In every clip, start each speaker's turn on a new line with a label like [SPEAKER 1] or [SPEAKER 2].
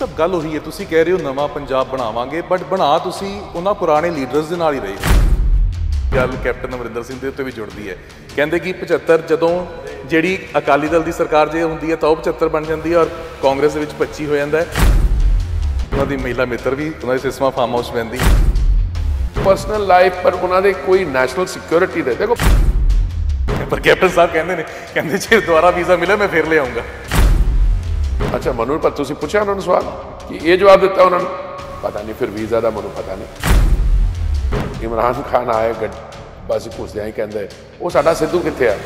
[SPEAKER 1] ਸਭ ਗੱਲ ਹੋਈ ਹੈ ਤੁਸੀਂ ਕਹਿ ਰਹੇ ਹੋ ਨਵਾਂ ਪੰਜਾਬ ਬਣਾਵਾਂਗੇ ਬਟ ਬਣਾ ਤੁਸੀਂ ਉਹਨਾਂ ਪੁਰਾਣੇ ਲੀਡਰਸ ਦੇ ਨਾਲ ਹੀ ਰਹੇ ਗੱਲ ਕੈਪਟਨ ਅਮਰਿੰਦਰ ਸਿੰਘ ਦੇ ਉੱਤੇ ਵੀ ਜੁੜਦੀ ਹੈ ਕਹਿੰਦੇ ਕਿ 75 ਜਦੋਂ ਜਿਹੜੀ ਅਕਾਲੀ ਦਲ ਦੀ ਸਰਕਾਰ ਜੇ ਹੁੰਦੀ ਹੈ ਤਾਂ ਉਹ 75 ਬਣ ਜਾਂਦੀ ਹੈ ਔਰ ਕਾਂਗਰਸ ਦੇ ਵਿੱਚ 25 ਹੋ ਜਾਂਦਾ ਹੈ ਉਹਨਾਂ ਦੀ ਮਹਿਲਾ ਮਿੱਤਰ ਵੀ ਉਹਨਾਂ ਦੇ ਸਿਸਮਾ ਫਾਰਮ ਹਾਊਸ ਪੈਂਦੀ ਪਰਸਨਲ ਲਾਈਫ ਪਰ ਉਹਨਾਂ ਦੇ ਕੋਈ ਨੈਸ਼ਨਲ ਸਿਕਿਉਰਿਟੀ ਦੇ ਦੇਖੋ ਪਰ ਕੈਪਟਨ ਸਾਹਿਬ ਕਹਿੰਦੇ ਨੇ
[SPEAKER 2] ਕਹਿੰਦੇ ਜੇ ਦੁਬਾਰਾ ਵੀਜ਼ਾ ਮਿਲੇ ਮੈਂ ਫੇਰ ਲੈ ਆਉਂਗਾ ਅੱਛਾ ਮਨੂ ਪਰ ਤੁਸੀਂ ਪੁੱਛਿਆ ਉਹਨਾਂ ਨੂੰ ਸਵਾਲ ਕਿ ਇਹ ਜਵਾਬ ਦਿੱਤਾ ਉਹਨਾਂ ਨੂੰ ਪਤਾ ਨਹੀਂ ਫਿਰ ਵੀਜ਼ਾ ਦਾ ਮੈਨੂੰ ਪਤਾ ਨਹੀਂ ਇਮਰਾਨ ਖਾਨ ਆਏ ਗੱਡ ਬਸ ਪੁੱਛਦੇ ਆਂ ਕਹਿੰਦੇ ਉਹ ਸਾਡਾ ਸਿੱਧੂ ਕਿੱਥੇ ਆ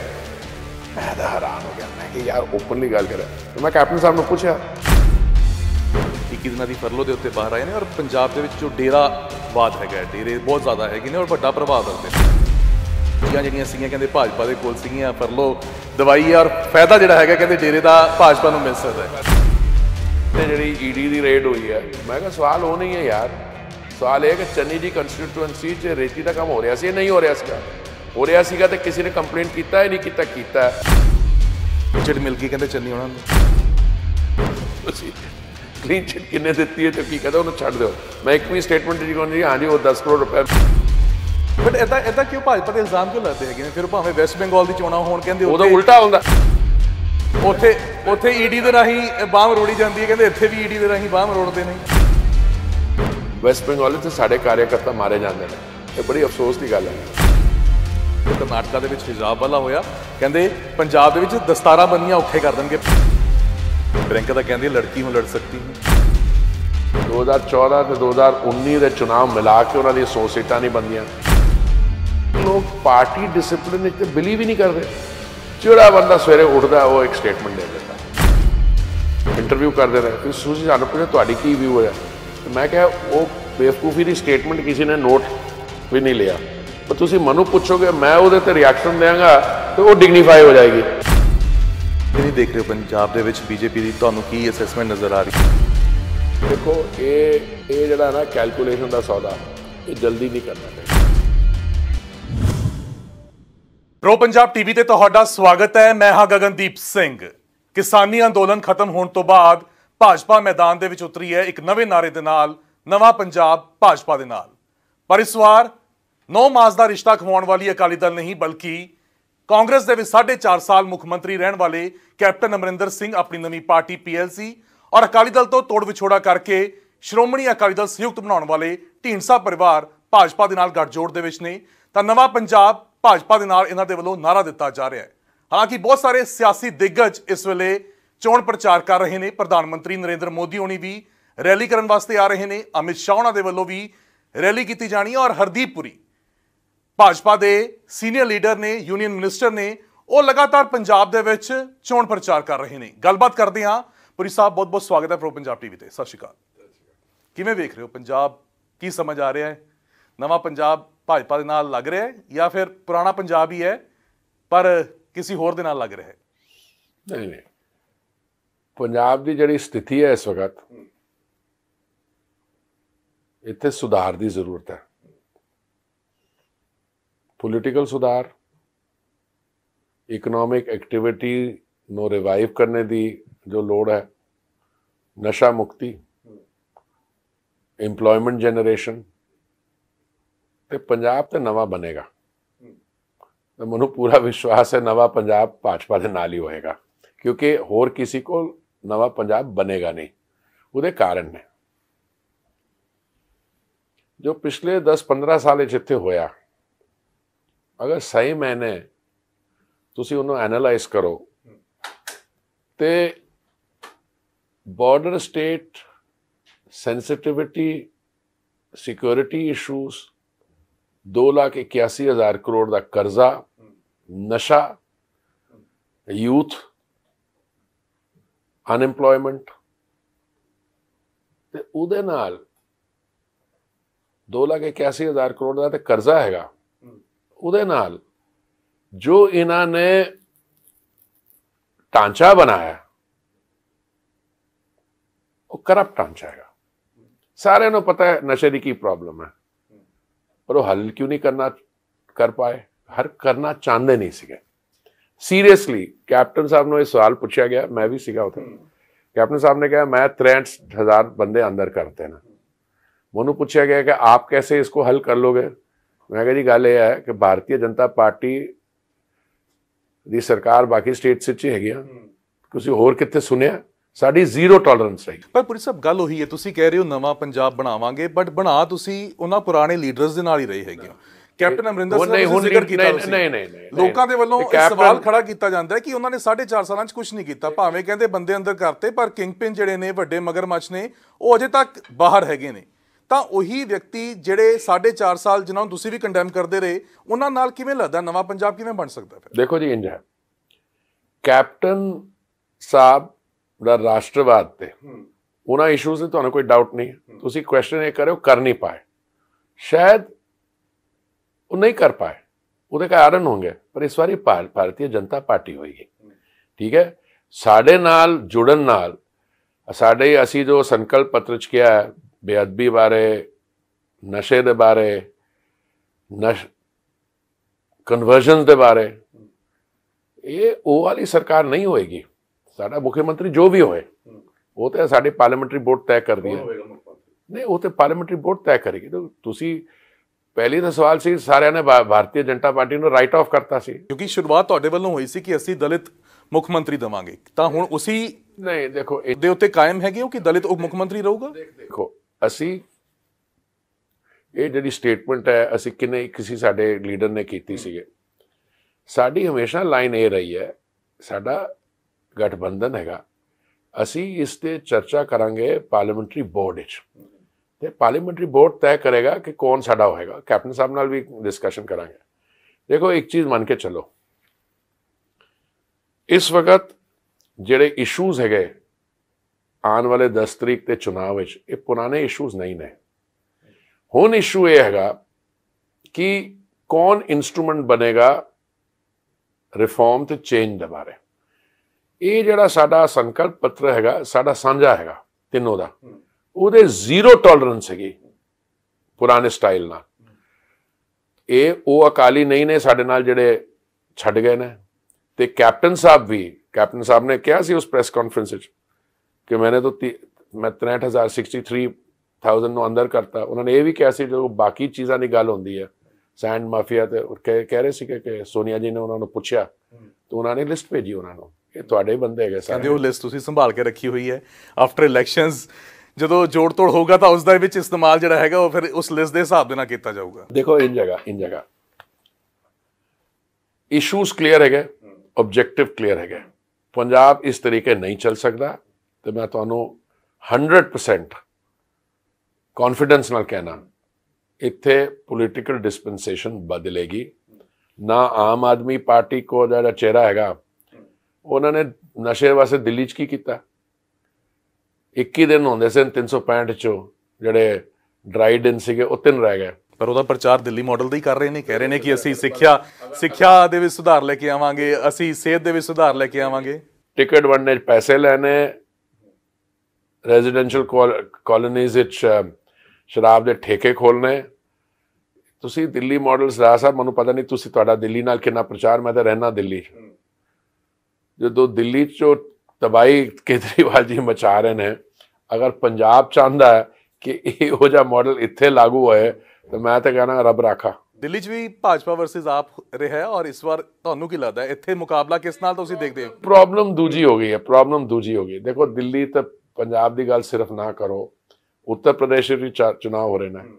[SPEAKER 1] ਮੈਂ ਤਾਂ ਹੈਰਾਨ ਹੋ ਗਿਆ ਮੈਂ ਕਿ ਯਾਰ ਓਪਨਲੀ ਗੱਲ ਕਰ
[SPEAKER 2] ਤੇ ਮੈਂ ਕੈਪਟਨ ਸਾਹਿਬ ਨੂੰ ਪੁੱਛਿਆ
[SPEAKER 1] ਕਿ ਦਿਨਾਂ ਦੀ ਫਰਲੋ ਦੇ ਉੱਤੇ ਬਾਹਰ ਆਏ ਨੇ ਔਰ ਪੰਜਾਬ ਦੇ ਵਿੱਚ ਜੋ ਡੇਰਾ ਬਾਤ ਹੈਗਾ ਡੇਰੇ ਬਹੁਤ ਜ਼ਿਆਦਾ ਹੈਗੇ ਨੇ ਔਰ ਵੱਡਾ ਪ੍ਰਭਾਵ ਕਰਦੇ ਨੇ ਚੀਜ਼ਾਂ ਜਿਹੜੀਆਂ ਸੀਗੀਆਂ ਕਹਿੰਦੇ ਭਾਜਪਾ ਦੇ ਕੋਲ ਸੀਗੀਆਂ ਪਰ ਲੋ ਦਵਾਈ ਔਰ ਫਾਇਦਾ ਜਿਹੜਾ ਹੈਗਾ ਕਹਿੰਦੇ ਡੇਰੇ ਦਾ ਭਾਜਪਾ ਨੂੰ ਮਿਲ ਸਕਦਾ ਹੈ ਤੇ ਜਿਹੜੀ ਈਡੀ e ਦੀ ਰੇਡ ਹੋਈ ਹੈ
[SPEAKER 2] ਮੈਂ ਕਿਹਾ ਸਵਾਲ ਉਹ ਨਹੀਂ ਹੈ ਯਾਰ ਸਵਾਲ ਇਹ ਕਿ ਚੰਨੀ ਦੀ ਕੰਸਟੀਟੂਐਂਸੀ 'ਚ ਰੇਤੀ ਦਾ ਕੰਮ ਹੋ ਰਿਹਾ ਸੀ ਨਹੀਂ ਹੋ ਰਿਹਾ ਸੀਗਾ ਹੋ ਰਿਹਾ ਸੀਗਾ ਤੇ ਕਿਸੇ ਨੇ ਕੰਪਲੇਂਟ ਕੀਤਾ ਹੈ ਨਹੀਂ ਕੀਤਾ ਕੀਤਾ
[SPEAKER 1] ਚਿਟ ਮਿਲ ਗਈ ਕਹਿੰਦੇ ਚੰਨੀ ਉਹਨਾਂ ਨੂੰ
[SPEAKER 2] ਕਲੀਨ ਚਿਟ ਕਿੰਨੇ ਦਿੱਤੀ ਹੈ ਤੇ ਕੀ ਕਹਦਾ ਉਹਨੂੰ ਛੱਡ ਦਿਓ ਮੈਂ ਇੱਕ ਵੀ ਸਟੇਟਮੈਂਟ ਜਿਹੜੀ ਕਹਿੰਦੀ ਹਾਂ ਜੀ ਉਹ 10 ਕਰੋੜ ਰੁਪਏ
[SPEAKER 1] ਬਟ ਇਦਾਂ ਇਦਾਂ ਕਿਉਂ ਭਾਜਪਾ ਦੇ ਇਲਜ਼ਾਮ ਕਿਉਂ ਲੱਗਦੇ ਹੈਗੇ ਨੇ ਫਿਰ ਭਾਵੇਂ ਵੈਸਟ ਬੰਗਾਲ ਦੀ ਚੋਣਾਂ ਹੋਣ ਕਹਿੰਦੇ ਉਹਦਾ ਉਲਟਾ ਹੁੰਦਾ ਉੱਥੇ ਉੱਥੇ ਈਡੀ e ਦੇ ਰਾਹੀਂ ਬਾਹਮ ਰੋੜੀ ਜਾਂਦੀ ਹੈ ਕਹਿੰਦੇ ਇੱਥੇ ਵੀ ਈਡੀ e ਦੇ ਰਾਹੀਂ ਬਾਹਮ ਰੋੜਦੇ ਨੇ ਵੈਸਟ ਬੰਗਾਲ ਵਿੱਚ ਸਾਡੇ ਕਾਰਜਕਰਤਾ ਮਾਰੇ ਜਾਂਦੇ ਨੇ ਇਹ ਬੜੀ ਅਫਸੋਸ ਦੀ ਗੱਲ ਹੈ ਕਰਨਾਟਕਾ ਦੇ ਵਿੱਚ ਹਿਜਾਬ ਵਾਲਾ ਹੋਇਆ ਕਹਿੰਦੇ ਪੰਜਾਬ ਦੇ ਵਿੱਚ ਦਸਤਾਰਾ ਬੰਨੀਆਂ ਔਖੇ ਕਰ ਦੇਣਗੇ ਬ੍ਰਿੰਕ ਦਾ ਕਹਿੰਦੀ ਲੜਕੀ ਹੁਣ ਲੜ ਸਕਦੀ ਹੈ
[SPEAKER 2] 2014 ਤੇ 2019 ਦੇ ਚੋਣ ਮਿਲਾ ਕੇ ਉਹਨਾਂ ਦੀ 100 ਸੀਟਾਂ ਨਹੀਂ ਬੰਦੀਆਂ ਲੋਕ ਪਾਰਟੀ ਡਿਸਪਲਿਨ ਵਿੱਚ ਬਿਲੀਵ ਹੀ ਨਹੀਂ ਕਰਦੇ ਜਿਹੜਾ ਬੰਦਾ ਸਵੇਰੇ ਉੱਠਦਾ ਉਹ ਇੱਕ ਸਟੇਟਮੈਂਟ ਦੇ ਦਿੰਦਾ ਇੰਟਰਵਿਊ ਕਰਦੇ ਰਹੇ ਫਿਰ ਸੂਜੀ ਸਾਨੂੰ ਪੁੱਛਿਆ ਤੁਹਾਡੀ ਕੀ ਵਿਊ ਹੈ ਤੇ ਮੈਂ ਕਿਹਾ ਉਹ ਬੇਵਕੂਫੀ ਦੀ ਸਟੇਟਮੈਂਟ ਕਿਸੇ ਨੇ ਨੋਟ ਵੀ ਨਹੀਂ ਲਿਆ ਪਰ ਤੁਸੀਂ ਮਨੂ ਪੁੱਛੋਗੇ ਮੈਂ ਉਹਦੇ ਤੇ ਰਿਐਕਸ਼ਨ ਦੇਵਾਂਗਾ ਤੇ ਉਹ ਡਿਗਨੀਫਾਈ ਹੋ ਜਾਏਗੀ
[SPEAKER 1] ਜਿਹੜੀ ਦੇਖ ਰਹੇ ਪੰਜਾਬ ਦੇ ਵਿੱਚ ਬੀਜੇਪੀ ਦੀ ਤੁਹਾਨੂੰ ਕੀ ਅਸੈਸਮੈਂਟ ਨਜ਼ਰ ਆ ਰਹੀ
[SPEAKER 2] ਹੈ ਦੇਖੋ ਇਹ ਇਹ ਜਿਹੜਾ ਨਾ ਕੈਲਕੂਲੇਸ਼ਨ ਦਾ ਸੌਦਾ ਇਹ ਜਲਦੀ ਨਹੀਂ ਕਰਨਾ ਚਾਹੀਦਾ
[SPEAKER 1] ਰੋ ਪੰਜਾਬ ਟੀਵੀ ਤੇ ਤੁਹਾਡਾ ਸਵਾਗਤ ਹੈ ਮੈਂ ਹਾਂ ਗਗਨਦੀਪ ਸਿੰਘ ਕਿਸਾਨੀ ਅੰਦੋਲਨ ਖਤਮ ਹੋਣ ਤੋਂ ਬਾਅਦ ਭਾਜਪਾ ਮੈਦਾਨ ਦੇ ਵਿੱਚ ਉਤਰੀ ਹੈ ਇੱਕ ਨਵੇਂ ਨਾਰੇ ਦੇ ਨਾਲ ਨਵਾਂ ਪੰਜਾਬ ਭਾਜਪਾ ਦੇ ਨਾਲ ਪਰ ਇਸ ਵਾਰ 9 ਮਾਸ ਦਾ ਰਿਸ਼ਤਾ ਖਵਾਉਣ ਵਾਲੀ ਅਕਾਲੀ ਦਲ ਨਹੀਂ ਬਲਕਿ ਕਾਂਗਰਸ ਦੇ ਵਿੱਚ 4.5 ਸਾਲ ਮੁੱਖ ਮੰਤਰੀ ਰਹਿਣ ਵਾਲੇ ਕੈਪਟਨ ਅਮਰਿੰਦਰ ਸਿੰਘ ਆਪਣੀ ਨਵੀਂ ਪਾਰਟੀ ਪੀਐਲਸੀ ਔਰ ਅਕਾਲੀ ਦਲ ਤੋਂ ਤੋੜ ਵਿਛੋੜਾ ਕਰਕੇ ਸ਼੍ਰੋਮਣੀ ਅਕਾਲੀ ਦਲ ਸੰਯੁਕਤ ਬਣਾਉਣ ਵਾਲੇ ਢੀਂਡਸਾ ਪਰਿਵਾਰ ਭਾਜਪਾ ਦੇ ਨਾਲ ਗੱਠਜੋੜ ਦੇ ਵਿੱਚ ਨੇ ਤਾਂ ਨਵਾਂ ਪੰਜਾਬ ਭਾਜਪਾ ਦੇ ਨਾਲ ਇਹਨਾਂ ਦੇ ਵੱਲੋਂ ਨਾਰਾ ਦਿੱਤਾ ਜਾ ਰਿਹਾ ਹੈ ਹਾਲਾਂਕਿ ਬਹੁਤ ਸਾਰੇ ਸਿਆਸੀ ਦਿੱਗਜ ਇਸ ਵੇਲੇ ਚੋਣ ਪ੍ਰਚਾਰ ਕਰ ਰਹੇ ਨੇ ਪ੍ਰਧਾਨ ਮੰਤਰੀ ਨਰਿੰਦਰ ਮੋਦੀ ਹੋਣੀ ਵੀ ਰੈਲੀ ਕਰਨ ਵਾਸਤੇ ਆ ਰਹੇ ਨੇ ਅਮਿਤ ਸ਼ਾਹ ਉਹਨਾਂ ਦੇ ਵੱਲੋਂ ਵੀ ਰੈਲੀ ਕੀਤੀ ਜਾਣੀ ਹੈ ਔਰ ਹਰਦੀਪ ਪੁਰੀ ਭਾਜਪਾ ਦੇ ਸੀਨੀਅਰ ਲੀਡਰ ਨੇ ਯੂਨੀਅਨ ਮਿਨਿਸਟਰ ਨੇ ਉਹ ਲਗਾਤਾਰ ਪੰਜਾਬ ਦੇ ਵਿੱਚ ਚੋਣ ਪ੍ਰਚਾਰ ਕਰ ਰਹੇ ਨੇ ਗੱਲਬਾਤ ਕਰਦੇ ਹਾਂ ਪੁਰੀ ਸਾਹਿਬ ਬਹੁਤ ਬਹੁਤ ਸਵਾਗਤ ਹੈ ਪ੍ਰੋ ਪੰਜਾਬ ਟੀਵੀ ਤੇ ਸਤਿ ਸ਼੍ਰੀ ਅਕਾਲ ਕਿਵੇਂ ਵੇਖ ਰਹੇ ਹੋ ਪੰਜਾਬ ਕੀ ਸਮਝ ਆ ਰਿਹਾ ਹੈ ਨਵਾਂ ਪੰਜਾਬ ਭਾਜਪਾ ਦੇ ਨਾਲ ਲੱਗ ਰਿਹਾ ਹੈ ਜਾਂ ਫਿਰ ਪੁਰਾਣਾ ਪੰਜਾਬ ਹੀ ਹੈ ਪਰ ਕਿਸੇ ਹੋਰ ਦੇ ਨਾਲ ਲੱਗ ਰਿਹਾ ਹੈ
[SPEAKER 2] ਨਹੀਂ ਨਹੀਂ ਪੰਜਾਬ ਦੀ ਜਿਹੜੀ ਸਥਿਤੀ ਹੈ ਇਸ ਵਕਤ ਇੱਥੇ ਸੁਧਾਰ ਦੀ ਜ਼ਰੂਰਤ ਹੈ ਪੋਲੀਟੀਕਲ ਸੁਧਾਰ ਇਕਨੋਮਿਕ ਐਕਟੀਵਿਟੀ ਨੂੰ ਰਿਵਾਈਵ ਕਰਨੇ ਦੀ ਜੋ ਲੋੜ ਹੈ ਨਸ਼ਾ ਮੁਕਤੀ एम्प्लॉयमेंट ਜਨਰੇਸ਼ਨ ਤੇ ਪੰਜਾਬ ਤੇ ਨਵਾਂ ਬਣੇਗਾ ਤੇ ਮੈਨੂੰ ਪੂਰਾ ਵਿਸ਼ਵਾਸ ਹੈ ਨਵਾਂ ਪੰਜਾਬ ਭਾਜਪਾ ਦੇ ਨਾਲ ਹੀ ਹੋਏਗਾ ਕਿਉਂਕਿ ਹੋਰ ਕਿਸੇ ਕੋਲ ਨਵਾਂ ਪੰਜਾਬ ਬਣੇਗਾ ਨਹੀਂ ਉਹਦੇ ਕਾਰਨ ਨੇ ਜੋ ਪਿਛਲੇ 10-15 ਸਾਲੇ ਜਿੱਥੇ ਹੋਇਆ ਅਗਰ ਸਹੀ ਮੈਨੇ ਤੁਸੀਂ ਉਹਨੂੰ ਐਨਲਾਈਜ਼ ਕਰੋ ਤੇ border state sensitivity security issues दो लाख इक्यासी हजार करोड़ का कर्जा नशा यूथ अनएम्प्लॉयमेंट दो लाख इक्यासी हजार करोड़ का तो कर्जा है नाल जो इन्होंने ढांचा बनाया करप्ट ढांचा है सारे पता है नशे की प्रॉब्लम है पर वो हल क्यों नहीं करना कर पाए हर करना चाहते नहीं सके सीरियसली कैप्टन साहब ने सवाल पूछा गया मैं भी सीखा उतना कैप्टन हम्म। साहब ने कहा मैं त्रेंट हजार बंदे अंदर करते ना मनु पूछा गया कि आप कैसे इसको हल कर लोगे मैं कहा जी गल यह है कि भारतीय जनता पार्टी दी सरकार बाकी स्टेट्स ਵਿੱਚ ਹੈਗੀ ਆ ਤੁਸੀਂ ਹੋਰ ਕਿੱਥੇ ਸਾਡੀ ਜ਼ੀਰੋ ਟੋਲਰੈਂਸ ਹੈ
[SPEAKER 1] ਪਰ ਪੁਰੀ ਸਾਹਿਬ ਗੱਲ ਉਹੀ ਹੈ ਤੁਸੀਂ ਕਹਿ ਰਹੇ ਹੋ ਨਵਾਂ ਪੰਜਾਬ ਬਣਾਵਾਂਗੇ ਬਟ ਬਣਾ ਤੁਸੀਂ ਉਹਨਾਂ ਪੁਰਾਣੇ ਲੀਡਰਸ ਦੇ ਨਾਲ ਹੀ ਰਹੇ ਹੈਗੇ ਹੋ ਕੈਪਟਨ ਅਮਰਿੰਦਰ ਸਿੰਘ ਨੇ ਜ਼ਿਕਰ ਕੀਤਾ ਨਹੀਂ ਨਹੀਂ ਲੋਕਾਂ ਦੇ ਵੱਲੋਂ ਇਹ ਸਵਾਲ ਖੜਾ ਕੀਤਾ ਜਾਂਦਾ ਹੈ ਕਿ ਉਹਨਾਂ ਨੇ 4.5 ਸਾਲਾਂ 'ਚ ਕੁਝ ਨਹੀਂ ਕੀਤਾ ਭਾਵੇਂ ਕਹਿੰਦੇ ਬੰਦੇ ਅੰਦਰ ਕਰਤੇ ਪਰ ਕਿੰਗਪਿਨ ਜਿਹੜੇ ਨੇ ਵੱਡੇ ਮਗਰਮੱਛ ਨੇ ਉਹ ਅਜੇ ਤੱਕ ਬਾਹਰ ਹੈਗੇ ਨੇ ਤਾਂ ਉਹੀ ਵਿਅਕਤੀ ਜਿਹੜੇ 4.5 ਸਾਲ ਜਿਨ੍ਹਾਂ ਨੂੰ ਤੁਸੀਂ ਵੀ ਕੰਡੈਮ ਕਰਦੇ ਰਹੇ ਉਹਨਾਂ ਨਾਲ ਕਿਵੇਂ ਲੱਗਦਾ ਨਵਾਂ ਪੰਜਾਬ ਕਿਵੇਂ ਬਣ ਸਕਦਾ
[SPEAKER 2] ਫਿਰ ਦੇਖੋ ਜੀ ਇੰਜ ਹੈ ਕੈਪਟਨ ਸਾਹਿਬ ਜਿਹੜਾ ਰਾਸ਼ਟਰਵਾਦ ਤੇ ਉਹਨਾਂ ਇਸ਼ੂਜ਼ ਤੇ ਤੁਹਾਨੂੰ ਕੋਈ ਡਾਊਟ ਨਹੀਂ ਹੈ ਤੁਸੀਂ ਕੁਐਸਚਨ ਇਹ ਕਰਿਓ ਕਰ ਨਹੀਂ ਪਾਏ ਸ਼ਾਇਦ ਉਹ ਨਹੀਂ ਕਰ ਪਾਏ ਉਹਦੇ ਕਾਰਨ ਹੋਣਗੇ ਪਰ ਇਸ ਵਾਰੀ ਭਾਰਤੀ ਜਨਤਾ ਪਾਰਟੀ ਹੋਈ ਠੀਕ ਹੈ ਸਾਡੇ ਨਾਲ ਜੁੜਨ ਨਾਲ ਸਾਡੇ ਅਸੀਂ ਜੋ ਸੰਕਲਪ ਪੱਤਰ ਚ ਕਿਹਾ ਹੈ ਬੇਅਦਬੀ ਬਾਰੇ ਨਸ਼ੇ ਦੇ ਬਾਰੇ ਨਸ਼ ਕਨਵਰਜਨ ਦੇ ਬਾਰੇ ਇਹ ਉਹ ਵਾਲੀ ਸਰਕਾਰ ਨਹੀਂ ਹੋਏਗੀ ਸਾਡਾ ਮੁੱਖ ਮੰਤਰੀ ਜੋ ਵੀ ਹੋਏ ਉਹ ਤੇ ਸਾਡੇ ਪਾਰਲੀਮੈਂਟਰੀ ਬੋਰਡ ਤੈਅ ਕਰਦੀ ਹੈ ਨਹੀਂ ਉਹ ਤੇ ਪਾਰਲੀਮੈਂਟਰੀ ਬੋਰਡ ਤੈਅ ਕਰੇਗੀ ਤੁਸੀਂ ਪਹਿਲੀ ਦਾ ਸਵਾਲ
[SPEAKER 1] ਸੀ ਸਾਰਿਆਂ ਨੇ ਭਾਰਤੀ ਜਨਤਾ ਪਾਰਟੀ ਨੂੰ ਰਾਈਟ ਆਫ ਕਰਤਾ ਸੀ ਕਿਉਂਕਿ ਸ਼ੁਰੂਆਤ ਤੁਹਾਡੇ ਵੱਲੋਂ ਹੋਈ ਸੀ ਕਿ ਅਸੀਂ ਦਲਿਤ ਮੁੱਖ ਮੰਤਰੀ ਦਵਾਂਗੇ ਤਾਂ ਹੁਣ ਉਸੇ ਨਹੀਂ ਦੇਖੋ ਇਹਦੇ ਉੱਤੇ ਕਾਇਮ ਹੈਗੇ ਹੋ ਕਿ ਦਲਿਤ ਉਹ ਮੁੱਖ ਮੰਤਰੀ ਰਹੂਗਾ ਦੇਖੋ ਅਸੀਂ ਇਹ ਜਿਹੜੀ ਸਟੇਟਮੈਂਟ ਹੈ ਅਸੀਂ ਕਿਨੇ
[SPEAKER 2] ਕਿਸੇ ਸਾਡੇ ਲੀਡਰ ਨੇ ਕੀਤੀ ਸੀ ਸਾਡੀ ਹਮੇਸ਼ਾ ਲਾਈਨ ਇਹ ਰਹੀ ਹੈ ਸਾਡਾ ਗਠਬੰਧਨ ਹੈਗਾ ਅਸੀਂ ਇਸ ਤੇ ਚਰਚਾ ਕਰਾਂਗੇ ਪਾਰਲੀਮੈਂਟਰੀ ਬੋਰਡ ਵਿੱਚ ਤੇ ਪਾਰਲੀਮੈਂਟਰੀ ਬੋਰਡ ਤੈਅ ਕਰੇਗਾ ਕਿ ਕੌਣ ਸਾਡਾ ਹੋਏਗਾ ਕੈਪਟਨ ਸਾਹਿਬ ਨਾਲ ਵੀ ਡਿਸਕਸ਼ਨ ਕਰਾਂਗੇ देखो एक चीज मान के चलो इस वक्त ਜਿਹੜੇ ਇਸ਼ੂਜ਼ ਹੈਗੇ ਆਉਣ ਵਾਲੇ 10 ਤਰੀਕ ਤੇ ਚੁਣਾਵ ਵਿੱਚ ਇਹ ਪੁਰਾਣੇ ਇਸ਼ੂਜ਼ ਨਹੀਂ ਨੇ ਹੁਣ ਇਸ਼ੂ ਇਹ ਹੈਗਾ ਕਿ ਕੌਣ ਇਨਸਟਰੂਮੈਂਟ ਬਣੇਗਾ ਰਿਫਾਰਮ ਤੇ ਚੇਂਜ ਦੇ ਬਾਰੇ ਇਹ ਜਿਹੜਾ ਸਾਡਾ ਸੰਕਲਪ ਪੱਤਰ ਹੈਗਾ ਸਾਡਾ ਸਾਂਝਾ ਹੈਗਾ ਤਿੰਨੋਂ ਦਾ ਉਹਦੇ ਜ਼ੀਰੋ ਟੋਲਰੈਂਸ ਹੈਗੀ ਪੁਰਾਣੇ ਸਟਾਈਲ ਨਾਲ ਇਹ ਉਹ ਅਕਾਲੀ ਨਹੀਂ ਨੇ ਸਾਡੇ ਨਾਲ ਜਿਹੜੇ ਛੱਡ ਗਏ ਨੇ ਤੇ ਕੈਪਟਨ ਸਾਹਿਬ ਵੀ ਕੈਪਟਨ ਸਾਹਿਬ ਨੇ ਕਿਹਾ ਸੀ ਉਸ ਪ੍ਰੈਸ ਕਾਨਫਰੰਸ ਵਿੱਚ ਕਿ ਮੈਨੇ ਤਾਂ ਮੈਂ 63000 ਨੂੰ ਅੰਦਰ ਕਰਤਾ ਉਹਨਾਂ ਨੇ ਇਹ ਵੀ ਕਿਹਾ ਸੀ ਜਦੋਂ ਬਾਕੀ ਚੀਜ਼ਾਂ ਦੀ ਗੱਲ ਹੁੰਦੀ ਹੈ ਸੈਂਡ ਮਾਫੀਆ ਤੇ ਕਹਿ ਰਹੇ ਸੀ ਕਿ ਸੋਨੀਆ ਜੀ ਨੇ ਉਹਨਾਂ ਨੂੰ ਪੁੱਛਿਆ ਤੇ ਉਹਨਾਂ ਨੇ ਲਿਸਟ ਭੇਜੀ ਉਹਨਾਂ
[SPEAKER 1] ਨੂੰ ਇਹ ਤੁਹਾਡੇ ਬੰਦੇ ਹੈਗੇ ਸਾਰੇ ਕਹਿੰਦੇ ਉਹ ਲਿਸਟ ਤੁਸੀਂ ਸੰਭਾਲ ਕੇ ਰੱਖੀ ਹੋਈ ਹੈ ਆਫਟਰ ਇਲੈਕਸ਼ਨਸ ਜਦੋਂ ਜੋੜ ਤੋੜ ਹੋਊਗਾ ਤਾਂ ਉਸ ਦਾ ਵਿੱਚ ਇਸਤੇਮਾਲ ਜਿਹੜਾ ਹੈਗਾ ਉਹ ਫਿਰ ਉਸ ਲਿਸਟ ਦੇ ਹਿਸਾਬ ਦੇ ਨਾਲ ਕੀਤਾ ਜਾਊਗਾ ਦੇਖੋ ਇਨ ਜਗ੍ਹਾ ਇਨ ਜਗ੍ਹਾ ਇਸ਼ੂਸ ਕਲੀਅਰ ਹੈਗੇ
[SPEAKER 2] ਆਬਜੈਕਟਿਵ ਕਲੀਅਰ ਹੈਗੇ ਪੰਜਾਬ ਇਸ ਤਰੀਕੇ ਨਹੀਂ ਚੱਲ ਸਕਦਾ ਤੇ ਮੈਂ ਤੁਹਾਨੂੰ 100% ਕੌਨਫੀਡੈਂਸ ਨਾਲ ਕਹਿਣਾ ਇੱਥੇ ਪੋਲਿਟੀਕਲ ਡਿਸਪੈਂਸੇਸ਼ਨ ਬਦਲੇਗੀ ਨਾ ਆਮ ਆਦਮੀ ਪਾਰਟੀ ਕੋ ਜਿਹੜਾ ਚਿਹਰਾ ਹੈਗਾ ਉਹਨਾਂ ਨੇ ਨਸ਼ੇ ਵਾਸਤੇ ਦਿੱਲੀ 'ਚ ਕੀ ਕੀਤਾ 21 ਦਿਨ ਹੁੰਦੇ ਸਨ
[SPEAKER 1] 365 ਚੋਂ ਜਿਹੜੇ ਡਰਾਈ ਦਿਨ ਸੀਗੇ ਉਹ ਤਿੰਨ ਰਹਿ ਗਏ ਪਰ ਉਹਦਾ ਪ੍ਰਚਾਰ ਦਿੱਲੀ ਮਾਡਲ ਦਾ ਹੀ ਕਰ ਰਹੇ ਨੇ ਕਹਿ ਰਹੇ ਨੇ ਕਿ ਅਸੀਂ ਸਿੱਖਿਆ ਸਿੱਖਿਆ ਦੇ ਵਿੱਚ ਸੁਧਾਰ ਲੈ ਕੇ ਆਵਾਂਗੇ ਅਸੀਂ ਸਿਹਤ ਦੇ ਵਿੱਚ ਸੁਧਾਰ ਲੈ ਕੇ ਆਵਾਂਗੇ ਟਿਕਟ ਵੰਡਣੇ ਪੈਸੇ ਲੈਣੇ ਰੈਜ਼ੀਡੈਂਸ਼ੀਅਲ
[SPEAKER 2] ਕਾਲੋਨੀਜ਼ ਵਿੱਚ ਸ਼ਰਾਬ ਦੇ ਠੇਕੇ ਖੋਲਨੇ ਤੁਸੀਂ ਦਿੱਲੀ ਮਾਡਲ ਸਦਾ ਸਾਹਿਬ ਮੈਨੂੰ ਪਤਾ ਨਹੀਂ ਤੁਸੀਂ ਤੁਹਾਡਾ ਦਿੱਲੀ ਨਾਲ ਕਿੰਨਾ ਪ੍ਰਚਾਰ ਮੈਂ ਤਾਂ ਰਹਿਣਾ ਦਿੱਲੀ जो दो दिल्ली जो तबाही केजरीवाल जी मचा रहे हैं अगर पंजाब चाहता है कि यह मॉडल इतने लागू है तो मैं तो कहना रब राखा
[SPEAKER 1] दिल्ली भी भाजपा वर्सिज आप रहे है और इस बार थानू की लगता है इतने मुकाबला किस नाल तो देखते हो
[SPEAKER 2] प्रॉब्लम दूजी हो गई है प्रॉब्लम दूजी हो गई देखो दिल्ली तो पंजाब की गल सिर्फ ना करो उत्तर प्रदेश भी चुनाव हो रहे हैं हम्म।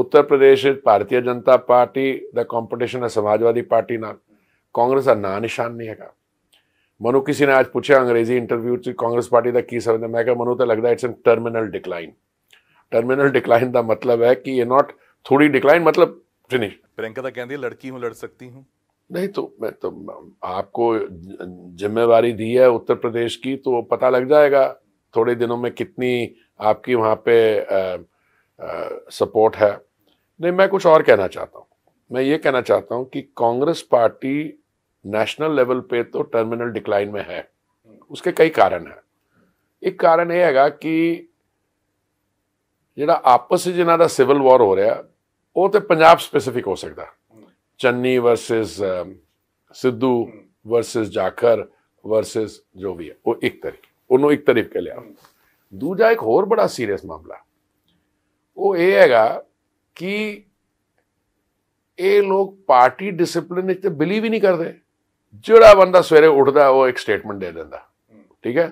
[SPEAKER 2] उत्तर प्रदेश भारतीय जनता पार्टी का कॉम्पीटिशन है समाजवादी पार्टी ना कांग्रेस का ना निशान नहीं है मनु किसी ने आज पूछा अंग्रेजी इंटरव्यू से कांग्रेस पार्टी का की समझ मैं कहा मनु तो लगता है it's an terminal decline terminal decline का मतलब है कि ये नॉट थोड़ी डिक्लाइन मतलब फिनिश
[SPEAKER 1] प्रियंका कहती है लड़की हूँ लड़ सकती हूँ
[SPEAKER 2] नहीं तो मैं तो आपको जिम्मेवारी दी है उत्तर प्रदेश की तो पता लग जाएगा थोड़े दिनों में कितनी आपकी वहाँ पे सपोर्ट है नहीं मैं कुछ और कहना चाहता हूँ मैं ये कहना चाहता हूँ कि कांग्रेस पार्टी नेशनल लेवल पे तो टर्मिनल डिक्लाइन में है उसके ਕਈ ਕਾਰਨ ਹੈ ਇੱਕ ਕਾਰਨ ਇਹ ਹੈਗਾ ਕਿ ਜਿਹੜਾ ਆਪਸ ਵਿੱਚ ਇਹਨਾਂ ਦਾ ਸਿਵਲ ਵਾਰ ਹੋ ਰਿਹਾ ਉਹ ਤੇ ਪੰਜਾਬ ਸਪੈਸੀਫਿਕ ਹੋ ਸਕਦਾ Channi versus Sidhu versus Jakhar versus ਜੋ ਵੀ ਹੈ ਉਹ ਇੱਕ ਤਰੀਕੇ ਉਹਨੂੰ ਇੱਕ ਤਰੀਕੇ ਲਿਆ ਦੂਜਾ ਇੱਕ ਹੋਰ ਬੜਾ ਸੀਰੀਅਸ ਮਾਮਲਾ ਉਹ ਇਹ ਹੈਗਾ ਕਿ ਇਹ ਲੋਕ ਪਾਰਟੀ ਡਿਸਪਲਿਨ ਵਿੱਚ ਤੇ ਬਿਲੀਵ ਹੀ ਨਹੀਂ ਕਰਦੇ ਜਿਹੜਾ ਬੰਦਾ ਸਵੇਰੇ ਉੱਠਦਾ ਉਹ ਇੱਕ ਸਟੇਟਮੈਂਟ ਦੇ ਦਿੰਦਾ ਠੀਕ ਹੈ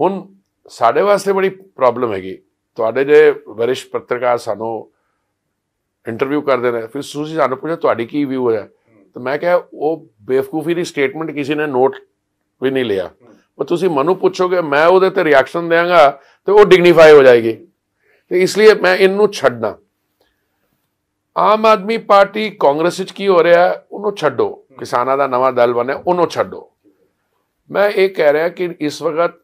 [SPEAKER 2] ਹੁਣ ਸਾਡੇ ਵਾਸਤੇ ਬੜੀ ਪ੍ਰੋਬਲਮ ਹੈਗੀ ਤੁਹਾਡੇ ਜੇ ਵਰਿਸ਼ ਪੱਤਰਕਾਰ ਸਾਨੂੰ ਇੰਟਰਵਿਊ ਕਰਦੇ ਨੇ ਫਿਰ ਤੁਸੀਂ ਸਾਨੂੰ ਪੁੱਛਿਆ ਤੁਹਾਡੀ ਕੀ ਵਿਊ ਹੈ ਤੇ ਮੈਂ ਕਿਹਾ ਉਹ ਬੇਵਕੂਫੀ ਦੀ ਸਟੇਟਮੈਂਟ ਕਿਸੇ ਨੇ ਨੋਟ ਵੀ ਨਹੀਂ ਲਿਆ ਪਰ ਤੁਸੀਂ ਮਨੂੰ ਪੁੱਛੋਗੇ ਮੈਂ ਉਹਦੇ ਤੇ ਰਿਐਕਸ਼ਨ ਦੇਵਾਂਗਾ ਤੇ ਉਹ ਡਿਗਨੀਫਾਈ ਹੋ ਜਾਏਗੀ ਤੇ ਇਸ ਲਈ ਮੈਂ ਇਹਨੂੰ ਛੱਡਣਾ ਆਮ ਆਦਮੀ ਪਾਰਟੀ ਕਾਂਗਰਸ ਵਿੱਚ ਕੀ ਹੋ ਰਿਹਾ ਉਹਨੂੰ ਛੱਡੋ ਕਿਸਾਨਾਂ ਦਾ ਨਵਾਂ ਦਲ ਬਣੇ ਉਹਨੂੰ ਛੱਡੋ ਮੈਂ ਇਹ ਕਹਿ ਰਿਹਾ ਕਿ ਇਸ ਵਕਤ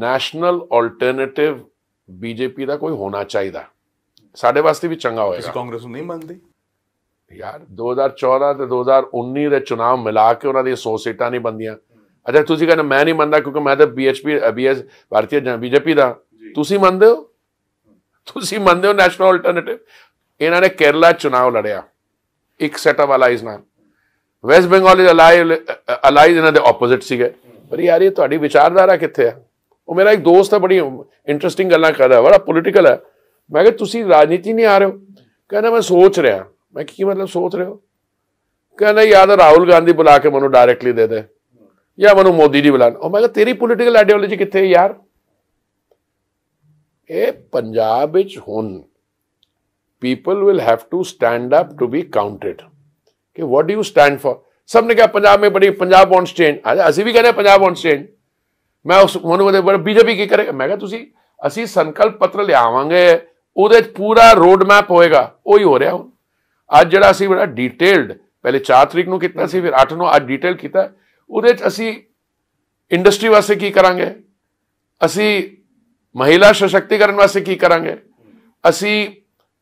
[SPEAKER 2] ਨੈਸ਼ਨਲ ਆਲਟਰਨੇਟਿਵ ਬੀਜੇਪੀ ਦਾ ਕੋਈ ਹੋਣਾ ਚਾਹੀਦਾ ਸਾਡੇ ਵਾਸਤੇ ਵੀ ਚੰਗਾ ਹੋਏਗਾ ਤੁਸੀਂ ਕਾਂਗਰਸ ਨੂੰ ਨਹੀਂ ਮੰਨਦੇ ਯਾਰ 2014 ਤੇ 2019 ਦੇ ਚੋਣਾਂ ਮਿਲਾ ਕੇ ਉਹਨਾਂ ਦੀ 100 ਸੀਟਾਂ ਨਹੀਂ ਬੰਦੀਆਂ ਅੱਛਾ ਤੁਸੀਂ ਕਹਿੰਦੇ ਮੈਂ ਨਹੀਂ ਮੰਨਦਾ ਕਿਉਂਕਿ ਮੈਂ ਤਾਂ ਬੀਐਚਪੀ ਬੀਐਸ ਭਾਰਤੀ ਜਨ ਬੀਜੇਪੀ ਦਾ ਤੁਸੀਂ ਮੰਨਦੇ ਹੋ ਤੁਸੀਂ ਮੰਨਦੇ ਹੋ ਨੈਸ਼ਨਲ ਆਲਟਰਨੇਟਿਵ ਇਹਨਾਂ ਨੇ ਕੇਰਲਾ ਚੋਣਾਂ ਲੜਿਆ ਇੱਕ ਸੈਟਾ ਵਾਲਾ ਇਸ ਨਾਲ West Bengal is alive allies in the opposite ਸੀਗੇ ਪਰ ਯਾਰ ਇਹ ਤੁਹਾਡੀ ਵਿਚਾਰਧਾਰਾ ਕਿੱਥੇ ਆ ਉਹ ਮੇਰਾ ਇੱਕ ਦੋਸਤ ਆ ਬੜੀ ਇੰਟਰਸਟਿੰਗ ਗੱਲਾਂ ਕਰਦਾ ਬੜਾ ਪੋਲੀਟੀਕਲ ਹੈ ਮੈਂ ਕਿਹਾ ਤੁਸੀਂ ਰਾਜਨੀਤੀ ਨਹੀਂ ਆ ਰਹੇ ਹੋ ਕਹਿੰਦਾ ਮੈਂ ਸੋਚ ਰਿਹਾ ਮੈਂ ਕੀ ਮਤਲਬ ਸੋਚ ਰਹੇ ਹੋ ਕਹਿੰਦਾ ਯਾਰ ਰਾਹੁਲ ਗਾਂਧੀ ਬੁਲਾ ਕੇ ਮੈਨੂੰ ਡਾਇਰੈਕਟਲੀ ਦੇ ਦੇ ਜਾਂ ਮੈਨੂੰ ਮੋਦੀ ਜੀ ਬੁਲਾਣ ਉਹ ਮੈਂ ਕਿਹਾ ਤੇਰੀ ਪੋਲੀਟੀਕਲ ਆਈਡੀਓਲੋਜੀ ਕਿੱਥੇ ਹੈ ਯਾਰ ਇਹ ਪੰਜਾਬ ਵਿੱਚ ਹੁਣ people will have to stand up to be counted कि what do you stand for सब ने कहा पंजाब में बड़ी पंजाब ऑन स्टैंड असं भी कहने पंजाब ऑन स्टैंड मैं उस उन्होंने बड़े बीजेपी की करेगा मैं कहा ਤੁਸੀਂ ਅਸੀਂ ਸੰਕਲਪ ਪੱਤਰ ਲਿਆਵਾਂਗੇ ਉਹਦੇ ਚ ਪੂਰਾ ਰੋਡ ਮੈਪ ਹੋਏਗਾ ਉਹੀ ਹੋ ਰਿਹਾ ਹੁਣ ਅੱਜ ਜਿਹੜਾ ਅਸੀਂ ਬੜਾ ਡਿਟੇਲਡ ਪਹਿਲੇ 4 ਤਰੀਕ ਨੂੰ ਕੀਤਾ ਸੀ ਫਿਰ 8 ਨੂੰ ਅੱਜ ਡਿਟੇਲ ਕੀਤਾ ਉਹਦੇ ਚ ਅਸੀਂ ਇੰਡਸਟਰੀ ਵਾਸਤੇ ਕੀ ਕਰਾਂਗੇ ਅਸੀਂ ਮਹਿਲਾ ਸਸ਼ਕਤੀਕਰਨ ਵਾਸਤੇ ਕੀ ਕਰਾਂਗੇ ਅਸੀਂ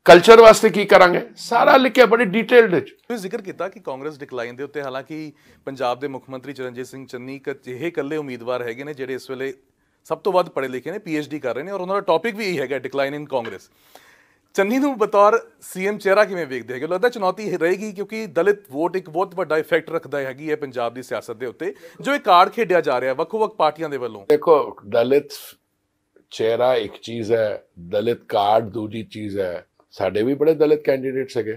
[SPEAKER 2] ਕਲਚਰ ਵਾਸਤੇ ਕੀ ਕਰਾਂਗੇ ਸਾਰਾ ਲਿਖਿਆ ਬੜੀ ਡਿਟੇਲਡ
[SPEAKER 1] ਵਿੱਚ ਤੁਸੀਂ ਜ਼ਿਕਰ ਕੀਤਾ ਕਿ ਕਾਂਗਰਸ ਡਿਕਲਾਈਨ ਦੇ ਉੱਤੇ ਹਾਲਾਂਕਿ ਪੰਜਾਬ ਦੇ ਮੁੱਖ ਮੰਤਰੀ ਚਰਨਜੀਤ ਸਿੰਘ ਚੰਨੀ ਜਿਹੇ ਇਕੱਲੇ ਉਮੀਦਵਾਰ ਹੈਗੇ ਨੇ ਜਿਹੜੇ ਇਸ ਵੇਲੇ ਸਭ ਤੋਂ ਵੱਧ ਪੜ੍ਹੇ ਲਿਖੇ ਨੇ ਪੀਐਚਡੀ ਕਰ ਰਹੇ ਨੇ ਔਰ ਉਹਨਾਂ ਦਾ ਟੌਪਿਕ ਵੀ ਇਹੀ ਹੈਗਾ ਡਿਕਲਾਈਨ ਇਨ ਕਾਂਗਰਸ ਚੰਨੀ ਨੂੰ ਬਤੌਰ ਸੀਐਮ ਚਿਹਰਾ ਕਿਵੇਂ ਵੇਖਦੇ ਹੈਗੇ ਲੱਗਦਾ ਚੁਣੌਤੀ ਰਹੇਗੀ ਕਿਉਂਕਿ ਦਲਿਤ ਵੋਟ ਇੱਕ ਬਹੁਤ ਵੱਡਾ ਇਫੈਕਟ ਰੱਖਦਾ ਹੈਗੀ ਹੈ ਪੰਜਾਬ ਦੀ ਸਿਆਸਤ ਦੇ ਉੱਤੇ ਜੋ ਇਹ ਕਾਰਡ ਖੇਡਿਆ ਜਾ ਰਿਹਾ ਵੱਖ-ਵੱਖ ਪਾਰਟੀਆਂ ਦੇ ਵੱਲੋਂ
[SPEAKER 2] ਦੇਖੋ ਦਲਿਤ ਚਿਹਰਾ ਇੱਕ ਚੀਜ਼ ਹੈ ਦਲਿਤ ਕਾਰਡ ਦੂਜੀ ਚੀਜ਼ ਹੈ ਸਾਡੇ ਵੀ ਬੜੇ ਦਲਿਤ ਕੈਂਡੀਡੇਟਸ ਹੈਗੇ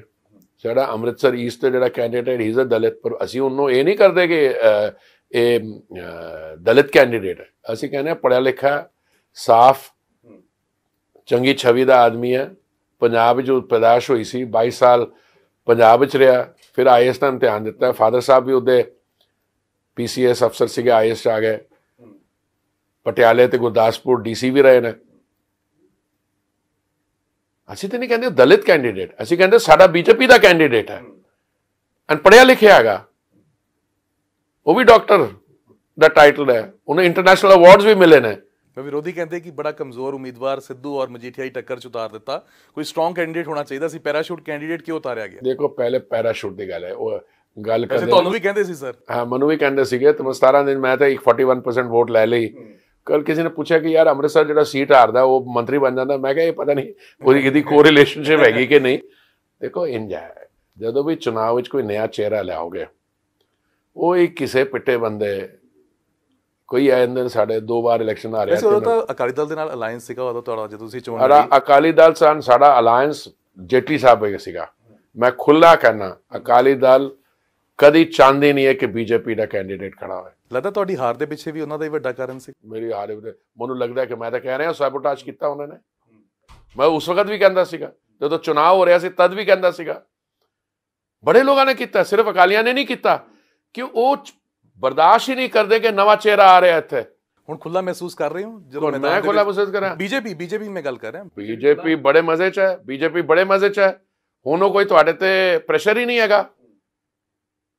[SPEAKER 2] ਸਾਡਾ ਅੰਮ੍ਰਿਤਸਰ ਈਸਟ ਦਾ ਜਿਹੜਾ ਕੈਂਡੀਡੇਟ ਹੀ ਇਜ਼ ਅ ਦਲਿਤ ਪਰ ਅਸੀਂ ਉਹਨੂੰ ਇਹ ਨਹੀਂ ਕਰਦੇ ਕਿ ਇਹ ਦਲਿਤ ਕੈਂਡੀਡੇਟ ਹੈ ਅਸੀਂ ਕਹਿੰਦੇ ਆ ਪੜਿਆ ਲਿਖਿਆ ਸਾਫ਼ ਚੰਗੀ ਛਵੀ ਦਾ ਆਦਮੀ ਹੈ ਪੰਜਾਬ ਜੋ ਪੈਦਾਸ਼ ਹੋਈ ਸੀ 22 ਸਾਲ ਪੰਜਾਬ ਵਿੱਚ ਰਿਹਾ ਫਿਰ ਆਈਐਸ ਤਾਂ ਧਿਆਨ ਦਿੱਤਾ ਫਾਦਰ ਸਾਹਿਬ ਵੀ ਉਹਦੇ ਪੀਸੀਐਸ ਅਫਸਰ ਸੀਗੇ ਆਈਐਸ ਆ ਗਏ ਪਟਿਆਲੇ ਤੇ ਗੁਰਦਾਸਪੁਰ ਡੀਸੀ ਵੀ ਰਹੇ ਨੇ ਅਸੀਂ ਤੇ ਨਹੀਂ ਕਹਿੰਦੇ ਦਲਿਤ ਕੈਂਡੀਡੇਟ ਅਸੀਂ ਕਹਿੰਦੇ ਸਾਡਾ ਬੀਜੇਪੀ ਦਾ ਕੈਂਡੀਡੇਟ ਹੈ ਅਨ ਪੜਿਆ ਲਿਖਿਆ ਹੈਗਾ ਉਹ ਵੀ ਡਾਕਟਰ ਦਾ ਟਾਈਟਲ ਹੈ ਉਹਨੇ ਇੰਟਰਨੈਸ਼ਨਲ ਅਵਾਰਡਸ ਵੀ ਮਿਲੇ ਨੇ
[SPEAKER 1] ਪਰ ਵਿਰੋਧੀ ਕਹਿੰਦੇ ਕਿ ਬੜਾ ਕਮਜ਼ੋਰ ਉਮੀਦਵਾਰ ਸਿੱਧੂ ਔਰ ਮਜੀਠਿਆਈ ਟੱਕਰ ਚ ਉਤਾਰ ਦਿੱਤਾ ਕੋਈ ਸਟਰੋਂਗ ਕੈਂਡੀਡੇਟ ਹੋਣਾ ਚਾਹੀਦਾ ਸੀ ਪੈਰਾਸ਼ੂਟ ਕੈਂਡੀਡੇਟ ਕਿਉਂ ਉਤਾਰਿਆ ਗਿਆ ਦੇਖੋ ਪਹਿਲੇ
[SPEAKER 2] ਪੈਰਾਸ਼ੂਟ ਦੀ ਗੱਲ ਹੈ ਉਹ ਗੱਲ ਕਰਦੇ ਤੁਹਾਨੂੰ ਵੀ ਕਹਿੰਦੇ ਸੀ ਸਰ ਹਾਂ ਮੈਨੂੰ ਵੀ ਕਹਿੰਦੇ ਸੀਗੇ ਤੇ ਮੈਂ 17 ਦਿਨ ਮੈਂ ਤਾਂ 41% ਵੋਟ ਲੈ ਲਈ ਕੱਲ ਕਿਸੇ ਨੇ ਪੁੱਛਿਆ ਕਿ ਯਾਰ ਅੰਮ੍ਰਿਤਸਰ ਜਿਹੜਾ ਸੀਟ ਹਾਰਦਾ ਉਹ ਮੰਤਰੀ ਬਣ ਜਾਂਦਾ ਮੈਂ ਕਿਹਾ ਇਹ ਪਤਾ ਨਹੀਂ ਕੋਈ ਇਹਦੀ ਕੋ ਰਿਲੇਸ਼ਨਸ਼ਿਪ ਹੈਗੀ ਕਿ ਨਹੀਂ ਦੇਖੋ ਇੰਜ ਹੈ ਜਦੋਂ ਵੀ ਚੋਣਾਂ ਵਿੱਚ ਕੋਈ ਨਵਾਂ ਚਿਹਰਾ ਲਿਆਓਗੇ ਉਹ ਇੱਕ ਕਿਸੇ ਪਿੱਟੇ ਬੰਦੇ ਕੋਈ ਆਏ ਅੰਦਰ ਸਾਡੇ ਦੋ ਵਾਰ ਇਲੈਕਸ਼ਨ ਆ ਰਿਹਾ ਸੀ ਉਹ ਤਾਂ
[SPEAKER 1] ਅਕਾਲੀ ਦਲ ਦੇ ਨਾਲ ਅਲਾਈਅੰਸ ਸੀਗਾ ਉਦੋਂ ਤੁਹਾਡਾ ਜਦੋਂ ਤੁਸੀਂ ਚੋਣ ਲੜੀ
[SPEAKER 2] ਅਕਾਲੀ ਦਲ ਸਾਨ ਸਾਡਾ ਅਲਾਈਅੰਸ ਜੇਟਲੀ ਸਾਹਿਬ ਹੋਇਆ ਸੀਗਾ ਮੈਂ ਖੁੱਲਾ ਕਹਿਣਾ ਅਕਾਲੀ ਦਲ ਕਦੀ ਚਾਹੁੰਦੀ ਨਹੀਂ ਹੈ ਕਿ ਬੀਜੇਪੀ ਦਾ ਕੈਂਡੀਡੇਟ ਖੜਾ ਹੋਵੇ
[SPEAKER 1] ਲੱਗਦਾ ਤੁਹਾਡੀ ਹਾਰ
[SPEAKER 2] ਦੇ ਪਿੱਛੇ ਵੀ ਉਹਨਾਂ ਦਾ ਹੀ ਵੱਡਾ ਕਾਰਨ ਸੀ ਮੇਰੀ ਹਾਰ ਮੈਨੂੰ ਲੱਗਦਾ ਕਿ ਮੈਂ ਤਾਂ ਕਹਿ ਰਿਹਾ ਸਾਬੋਟਾਜ ਕੀਤਾ ਉਹਨਾਂ ਨੇ ਮੈਂ ਉਸ ਵਕਤ ਵੀ ਕਹਿੰਦਾ ਸੀਗਾ ਜਦੋਂ ਚੋਣ ਹੋ ਰਿਹਾ ਸੀ ਤਦ ਵੀ ਕਹਿੰਦਾ ਸੀਗਾ ਬੜੇ ਲੋਕਾਂ ਨੇ ਕੀਤਾ ਸਿਰਫ ਅਕਾਲੀਆਂ ਨੇ ਨਹੀਂ ਕੀਤਾ ਕਿ ਉਹ ਬਰਦਾਸ਼ਤ ਹੀ ਨਹੀਂ ਕਰਦੇ ਕਿ ਨਵਾਂ ਚਿਹਰਾ ਆ ਰਿਹਾ ਇੱਥੇ ਹੁਣ ਖੁੱਲਾ ਮਹਿਸੂਸ ਕਰ ਰਹੇ ਹਾਂ ਜਦੋਂ ਮੈਂ ਖੁੱਲਾ ਮਹਿਸੂਸ ਕਰ ਰਿਹਾ ਬੀਜੇਪੀ ਬੀਜੇਪੀ ਮੈਂ ਗੱਲ ਕਰ ਰਿਹਾ ਬੀਜੇਪੀ ਬੜੇ ਮਜ਼ੇ 'ਚ ਹੈ ਬੀਜੇਪੀ ਬੜੇ ਮਜ਼ੇ 'ਚ ਹੈ ਹੁਣ ਕੋਈ ਤੁਹਾਡੇ ਤੇ ਪ੍ਰੈਸ਼ਰ ਹੀ ਨਹੀਂ ਹੈਗਾ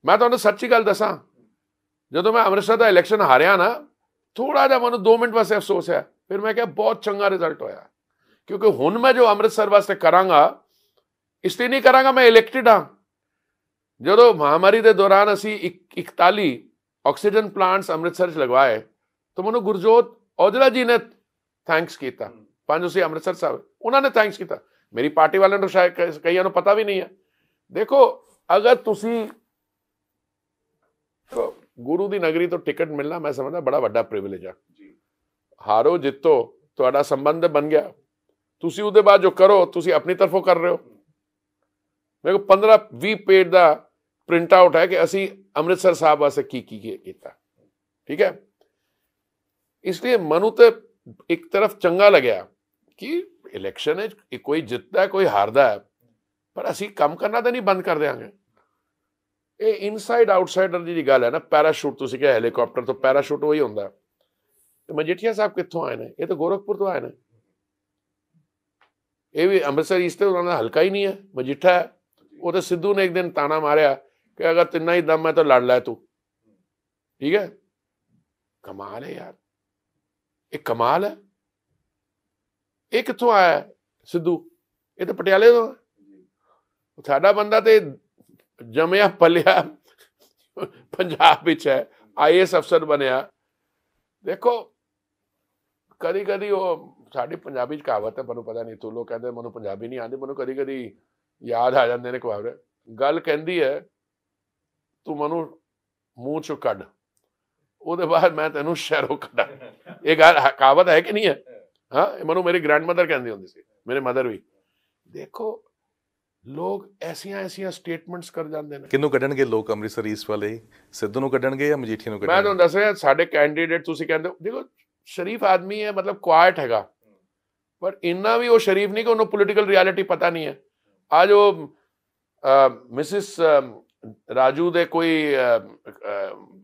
[SPEAKER 2] ਮੈਂ ਤੁਹਾਨੂੰ ਸੱਚੀ ਗੱਲ ਦੱਸਾਂ ਜਦੋਂ ਮੈਂ ਅੰਮ੍ਰਿਤਸਰ ਦਾ ਇਲੈਕਸ਼ਨ ਹਾਰਿਆ ਨਾ ਥੋੜਾ ਜਿਹਾ ਮੈਨੂੰ 2 ਮਿੰਟ ਵਾਸਤੇ ਅਫਸੋਸ ਹੈ ਫਿਰ ਮੈਂ ਕਿਹਾ ਬਹੁਤ ਚੰਗਾ ਰਿਜ਼ਲਟ ਹੋਇਆ ਕਿਉਂਕਿ ਹੁਣ ਮੈਂ ਜੋ ਅੰਮ੍ਰਿਤਸਰ ਵਾਸਤੇ ਕਰਾਂਗਾ ਇਸ ਤੇ ਨਹੀਂ ਕਰਾਂਗਾ ਮੈਂ ਇਲੈਕਟਿਡ ਹਾਂ ਜਦੋਂ ਮਹਾਮਾਰੀ ਦੇ ਦੌਰਾਨ ਅਸੀਂ 41 ਆਕਸੀਜਨ ਪਲਾਂਟਸ ਅੰਮ੍ਰਿਤਸਰ 'ਚ ਲਗਵਾਏ ਤਾਂ ਮੈਨੂੰ ਗੁਰਜੋਤ ਔਜਲਾ ਜੀ ਨੇ ਥੈਂਕਸ ਕੀਤਾ ਪੰਜ ਉਸੇ ਅੰਮ੍ਰਿਤਸਰ ਸਾਹਿਬ ਉਹਨਾਂ ਨੇ ਥੈਂਕਸ ਕੀਤਾ ਮੇਰੀ ਪਾਰਟੀ ਵਾਲਿਆਂ ਨੂੰ ਸ਼ਾਇਦ ਕਈਆਂ ਨੂੰ ਪਤਾ ਵੀ ਨਹੀਂ ਹੈ ਦੇਖੋ ਅਗਰ ਤੁਸੀਂ ਗੁਰੂ ਦੀ ਨਗਰੀ ਤੋਂ ਟਿਕਟ ਮਿਲਣਾ ਮੈਂ ਸਮਝਦਾ ਬੜਾ ਵੱਡਾ ਪ੍ਰਿਵਿਲੇਜ ਆ ਜੀ ਹਾਰੋ ਜਿੱਤੋ ਤੁਹਾਡਾ ਸੰਬੰਧ ਬਣ ਗਿਆ ਤੁਸੀਂ ਉਹਦੇ ਬਾਅਦ ਜੋ ਕਰੋ ਤੁਸੀਂ ਆਪਣੀ ਤਰਫੋਂ ਕਰ ਰਹੇ ਹੋ ਮੇਰੇ ਕੋਲ 15 20 ਪੇਜ ਦਾ ਪ੍ਰਿੰਟ ਆਊਟ ਹੈ ਕਿ ਅਸੀਂ ਅੰਮ੍ਰਿਤਸਰ ਸਾਹਿਬ ਵਾਸਤੇ ਕੀ ਕੀ ਕੀਤਾ ਠੀਕ ਹੈ ਇਸ ਲਈ ਮਨੂ ਤੇ ਇੱਕ ਤਰਫ ਚੰਗਾ ਲੱਗਿਆ ਕਿ ਇਲੈਕਸ਼ਨ ਹੈ ਕੋਈ ਜਿੱਤਦਾ ਕੋਈ ਹਾਰਦਾ ਹੈ ਪਰ ਅਸੀਂ ਕੰਮ ਕਰਨਾ ਤਾਂ ਨਹੀਂ ਬੰਦ ਕਰ ਦੇਾਂਗੇ ਇਹ ਇਨਸਾਈਡ ਆਊਟਸਾਈਡਰ ਦੀ ਗੱਲ ਹੈ ਨਾ ਪੈਰਾਸ਼ੂਟ ਤੁਸੀਂ ਕਿਹਾ ਹੈਲੀਕਾਪਟਰ ਤੋਂ ਪੈਰਾਸ਼ੂਟ ਉਹੀ ਹੁੰਦਾ ਤੇ ਮਜੀਠੀਆ ਸਾਹਿਬ ਕਿੱਥੋਂ ਆਏ ਨੇ ਇਹ ਤਾਂ ਗੋਰਖਪੁਰ ਤੋਂ ਆਏ ਨੇ ਇਹ ਵੀ ਅੰਮ੍ਰਿਤਸਰ ਇਸ ਤੇ ਉਹਨਾਂ ਦਾ ਹਲਕਾ ਹੀ ਨਹੀਂ ਹੈ ਮਜੀਠਾ ਹੈ ਉਹ ਤਾਂ ਸਿੱਧੂ ਨੇ ਇੱਕ ਦਿਨ ਤਾਣਾ ਮਾਰਿਆ ਕਿ ਅਗਰ ਤਿੰਨਾ ਹੀ ਦਮ ਹੈ ਤਾਂ ਲੜ ਲੈ ਤੂੰ ਠੀਕ ਹੈ ਕਮਾਲ ਹੈ ਯਾਰ ਇਹ ਕਮਾਲ ਹੈ ਇਹ ਕਿੱਥੋਂ ਆਇਆ ਸਿੱਧੂ ਇਹ ਤਾਂ ਪਟਿਆਲੇ ਤੋਂ ਸਾਡਾ ਬੰਦਾ ਤੇ ਜਮਿਆ ਪਲਿਆ ਪੰਜਾਬ ਵਿੱਚ ਹੈ ਆਈਐਸ ਅਫਸਰ ਬਣਿਆ ਦੇਖੋ ਕਦੀ ਕਦੀ ਉਹ ਸਾਡੀ ਪੰਜਾਬੀ ਚ ਕਹਾਵਤ ਹੈ ਮੈਨੂੰ ਪਤਾ ਨਹੀਂ ਤੂੰ ਲੋਕ ਕਹਿੰਦੇ ਮੈਨੂੰ ਪੰਜਾਬੀ ਨਹੀਂ ਆਉਂਦੀ ਮੈਨੂੰ ਕਦੀ ਕਦੀ ਯਾਦ ਆ ਜਾਂਦੇ ਨੇ ਕਹਾਵਤ ਗੱਲ ਕਹਿੰਦੀ ਹੈ ਤੂੰ ਮੈਨੂੰ ਮੂੰਹ ਚੋਂ ਕੱਢ ਉਹਦੇ ਬਾਅਦ ਮੈਂ ਤੈਨੂੰ ਸ਼ਹਿਰੋਂ ਕੱਢਾਂ ਇਹ ਗੱਲ ਕਹਾਵਤ ਹੈ ਕਿ ਨਹੀਂ ਹੈ ਹਾਂ ਮੈਨੂੰ ਮੇਰੀ ਗ੍ਰੈਂਡਮਦਰ ਕਹਿੰਦੀ ਹੁੰਦੀ ਸੀ ਮੇਰੇ ਮਦਰ ਵੀ ਦੇਖੋ ਲੋਕ ਐਸੀਆਂ ਐਸੀਆਂ ਸਟੇਟਮੈਂਟਸ ਕਰ ਜਾਂਦੇ ਨੇ
[SPEAKER 1] ਕਿੰਨੂੰ ਕੱਢਣਗੇ ਲੋਕ ਅੰਮ੍ਰਿਤਸਰ ਇਸ ਵਾਲੇ ਸਿੱਧੂ ਨੂੰ ਕੱਢਣਗੇ ਜਾਂ ਮਜੀਠੀ ਨੂੰ ਕੱਢਣਗੇ ਮੈਂ ਤੁਹਾਨੂੰ
[SPEAKER 2] ਦੱਸ ਰਿਹਾ ਸਾਡੇ ਕੈਂਡੀਡੇਟ ਤੁਸੀਂ ਕਹਿੰਦੇ ਦੇਖੋ ਸ਼ਰੀਫ ਆਦਮੀ ਹੈ ਮਤਲਬ ਕੁਆਇਟ ਹੈਗਾ ਪਰ ਇੰਨਾ ਵੀ ਉਹ ਸ਼ਰੀਫ ਨਹੀਂ ਕਿ ਉਹਨੂੰ ਪੋਲੀਟੀਕਲ ਰਿਐਲਿਟੀ ਪਤਾ ਨਹੀਂ ਹੈ ਅੱਜ ਉਹ ਮਿਸਿਸ ਰਾਜੂ ਦੇ ਕੋਈ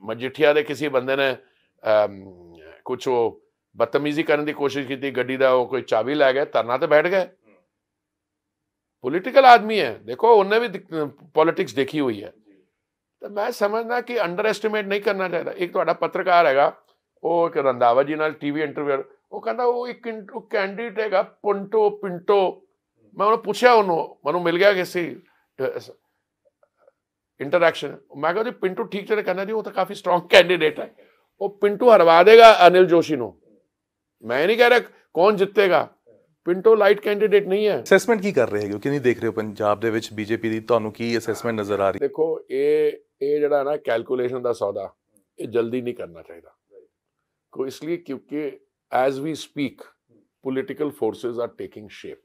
[SPEAKER 2] ਮਜੀਠੀਆ ਦੇ ਕਿਸੇ ਬੰਦੇ ਨੇ ਕੁਝ ਉਹ ਬਤਮੀਜ਼ੀ ਕਰਨ ਦੀ ਕੋਸ਼ਿਸ਼ ਕੀਤੀ ਗੱਡੀ ਦਾ ਉਹ ਕੋਈ ਚਾਬੀ ਲੈ ਗਿਆ ਤਰਨਾ ਤੇ ਬੈਠ ਗਿਆ पॉलिटिकल आदमी है देखो उनने भी पॉलिटिक्स देखी हुई है ਤਾਂ ਮੈਂ ਸਮਝਦਾ ਕਿ ਅੰਡਰ ਐਸਟੀਮੇਟ ਨਹੀਂ ਕਰਨਾ ਚਾਹੀਦਾ ਇੱਕ ਤੁਹਾਡਾ ਪੱਤਰਕਾਰ ਹੈਗਾ ਉਹ ਇੱਕ ਰੰਦਾਵਾ ਜੀ ਨਾਲ ਟੀਵੀ ਇੰਟਰਵਿਊ ਉਹ ਕਹਿੰਦਾ ਉਹ ਇੱਕ ਕੈਂਡੀਡੇਟ ਹੈਗਾ ਪੁੰਟੋ ਪਿੰਟੋ ਮੈਂ ਉਹਨੂੰ ਪੁੱਛਿਆ ਉਹਨੂੰ ਮੈਨੂੰ ਮਿਲ ਗਿਆ ਕਿਸੇ ਇੰਟਰੈਕਸ਼ਨ ਮੈਂ ਕਿਹਾ ਜੀ ਪਿੰਟੂ ਠੀਕ ਚੜੇ ਕਹਿੰਦਾ ਜੀ ਉਹ ਤਾਂ ਕਾਫੀ ਸਟਰੋਂਗ ਕੈਂਡੀਡੇਟ ਹੈ ਉਹ ਪਿੰਟੂ ਹਰਵਾ ਦੇਗਾ ਅਨਿਲ ਜੋਸ਼ੀ ਨੂੰ ਮੈਂ ਨਹੀਂ ਕਹਿ ਰਿਹਾ ਕੌਣ ਜਿੱਤੇਗਾ ਪਿੰਟੋ ਲਾਈਟ ਕੈਂਡੀਡੇਟ ਨਹੀਂ ਹੈ
[SPEAKER 1] ਅਸੈਸਮੈਂਟ ਕੀ ਕਰ ਰਹੇ ਹੋ ਕਿ ਨਹੀਂ ਦੇਖ ਰਹੇ ਹੋ ਪੰਜਾਬ ਦੇ ਵਿੱਚ ਬੀਜੇਪੀ ਦੀ ਤੁਹਾਨੂੰ ਕੀ ਅਸੈਸਮੈਂਟ ਨਜ਼ਰ ਆ ਰਹੀ
[SPEAKER 2] ਦੇਖੋ ਇਹ ਇਹ ਜਿਹੜਾ ਨਾ ਕੈਲਕੂਲੇਸ਼ਨ ਦਾ ਸੌਦਾ ਇਹ ਜਲਦੀ ਨਹੀਂ ਕਰਨਾ ਚਾਹੀਦਾ ਕੋ ਇਸ ਲਈ ਕਿਉਂਕਿ as we speak political forces are taking shape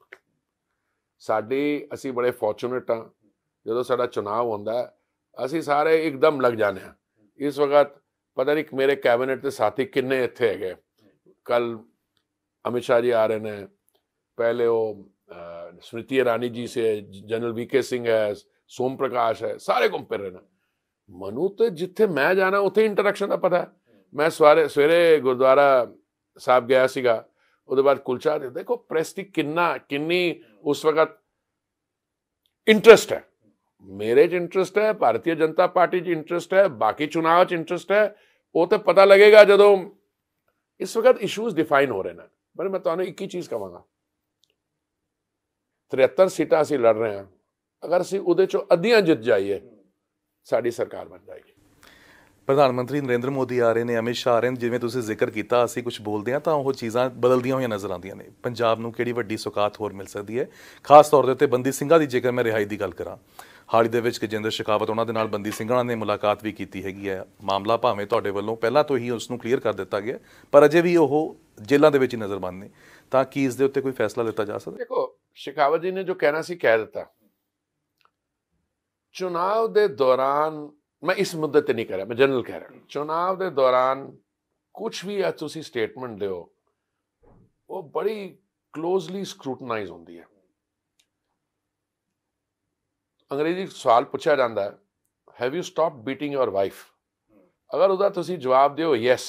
[SPEAKER 2] ਸਾਡੇ ਅਸੀਂ ਬੜੇ ਫੋਰਚੂਨੇਟ ਆ ਜਦੋਂ ਸਾਡਾ ਚੋਣਾਂ ਹੁੰਦਾ ਹੈ ਅਸੀਂ ਸਾਰੇ ਇੱਕਦਮ ਲੱਗ ਜਾਂਦੇ ਆ ਇਸ ਵਕਤ ਪਤਾ ਨਹੀਂ ਮੇਰੇ ਕੈਬਨਿਟ ਦੇ ਸਾਥੀ ਕਿੰਨੇ ਇੱਥੇ ਹੈਗੇ ਕੱਲ ਅਮਿਸ਼ਾ ਜੀ ਆ ਰਹੇ ਨੇ पहले वो स्मृति ईरानी जी से जनरल वीके सिंह है सोम प्रकाश है सारे कंपेयर रहना मनु तो जिथे मैं जाना उतें इंटरक्शन का पता है मैं सवेरे सवेरे गुरुद्वारा साहब गया सीगा बाद कुलचा दे देखो प्रेस की किन्ना कि उस वक्त इंटरेस्ट है मेरे च इंटरेस्ट है भारतीय जनता पार्टी च इंटरेस्ट है बाकी चुनाव च इंटरेस्ट है वो तो पता लगेगा जदों इस वक्त इशूज डिफाइन हो रहे हैं पर मैं तो एक ही चीज़ कहूँगा 73 ਸੀਟਾਂ ਅਸੀਂ ਲੜ ਰਹੇ ਹਾਂ ਅਗਰ ਅਸੀਂ ਉਹਦੇ ਚੋਂ ਅੱਧੀਆਂ ਜਿੱਤ ਜਾਈਏ ਸਾਡੀ ਸਰਕਾਰ ਬਣ ਜਾਏਗੀ
[SPEAKER 1] ਪ੍ਰਧਾਨ ਮੰਤਰੀ ਨਰਿੰਦਰ ਮੋਦੀ ਆ ਰਹੇ ਨੇ ਅਮਿਤ ਸ਼ਾਹ ਆ ਰਹੇ ਨੇ ਜਿਵੇਂ ਤੁਸੀਂ ਜ਼ਿਕਰ ਕੀਤਾ ਅਸੀਂ ਕੁਝ ਬੋਲਦੇ ਆ ਤਾਂ ਉਹ ਚੀਜ਼ਾਂ ਬਦਲਦੀਆਂ ਹੋਈਆਂ ਨਜ਼ਰ ਆਉਂਦੀਆਂ ਨੇ ਪੰਜਾਬ ਨੂੰ ਕਿਹੜੀ ਵੱਡੀ ਸੁਕਾਤ ਹੋਰ ਮਿਲ ਸਕਦੀ ਹੈ ਖਾਸ ਤੌਰ ਦੇ ਉੱਤੇ ਬੰਦੀ ਸਿੰਘਾਂ ਦੀ ਜੇਕਰ ਮੈਂ ਰਿਹਾਈ ਦੀ ਗੱਲ ਕਰਾਂ ਹਾਲੀ ਦੇ ਵਿੱਚ ਗਜਿੰਦਰ ਸ਼ਿਕਾਵਤ ਉਹਨਾਂ ਦੇ ਨਾਲ ਬੰਦੀ ਸਿੰਘਾਂ ਨੇ ਮੁਲਾਕਾਤ ਵੀ ਕੀਤੀ ਹੈਗੀ ਹੈ ਮਾਮਲਾ ਭਾਵੇਂ ਤੁਹਾਡੇ ਵੱਲੋਂ ਪਹਿਲਾਂ ਤੋਂ ਹੀ ਉਸ ਨੂੰ ਕਲੀਅਰ ਕਰ ਦਿੱਤਾ ਗਿਆ ਪਰ ਅਜੇ ਵੀ ਉਹ ਜੇਲ੍ਹਾਂ ਦੇ ਵਿੱਚ ਨਜ਼ਰਬੰਦ ਨੇ ਤਾਂ ਕੀ ਇਸ ਦੇ ਉੱਤੇ ਕੋਈ ਫੈਸਲਾ ਲਿੱਤਾ ਜਾ ਸਕਦਾ
[SPEAKER 2] ਦੇਖੋ ਸ਼ਿਕਾਵਤ ਜੀ ਨੇ ਜੋ ਕਹਿਣਾ ਸੀ ਕਹਿ ਦਿੱਤਾ ਚੋਣਾਂ ਦੇ ਦੌਰਾਨ ਮੈਂ ਇਸ ਮੁੱਦੇ ਤੇ ਨਹੀਂ ਕਰ ਰਿਹਾ ਮੈਂ ਜਨਰਲ ਕਹਿ ਰਿਹਾ ਚੋਣਾਂ ਦੇ ਦੌਰਾਨ ਕੁਝ ਵੀ ਆ ਤੁਸੀਂ ਸਟੇਟਮੈਂਟ ਦਿਓ ਉਹ ਬੜੀ ਕਲੋਜ਼ਲੀ ਸਕਰੂਟਨਾਈਜ਼ ਹੁੰਦੀ ਹੈ ਅੰਗਰੇਜ਼ੀ ਸਵਾਲ ਪੁੱਛਿਆ ਜਾਂਦਾ ਹੈ have you stop beating your wife ਅਗਰ ਉਹਦਾ ਤੁਸੀਂ ਜਵਾਬ ਦਿਓ ਯੈਸ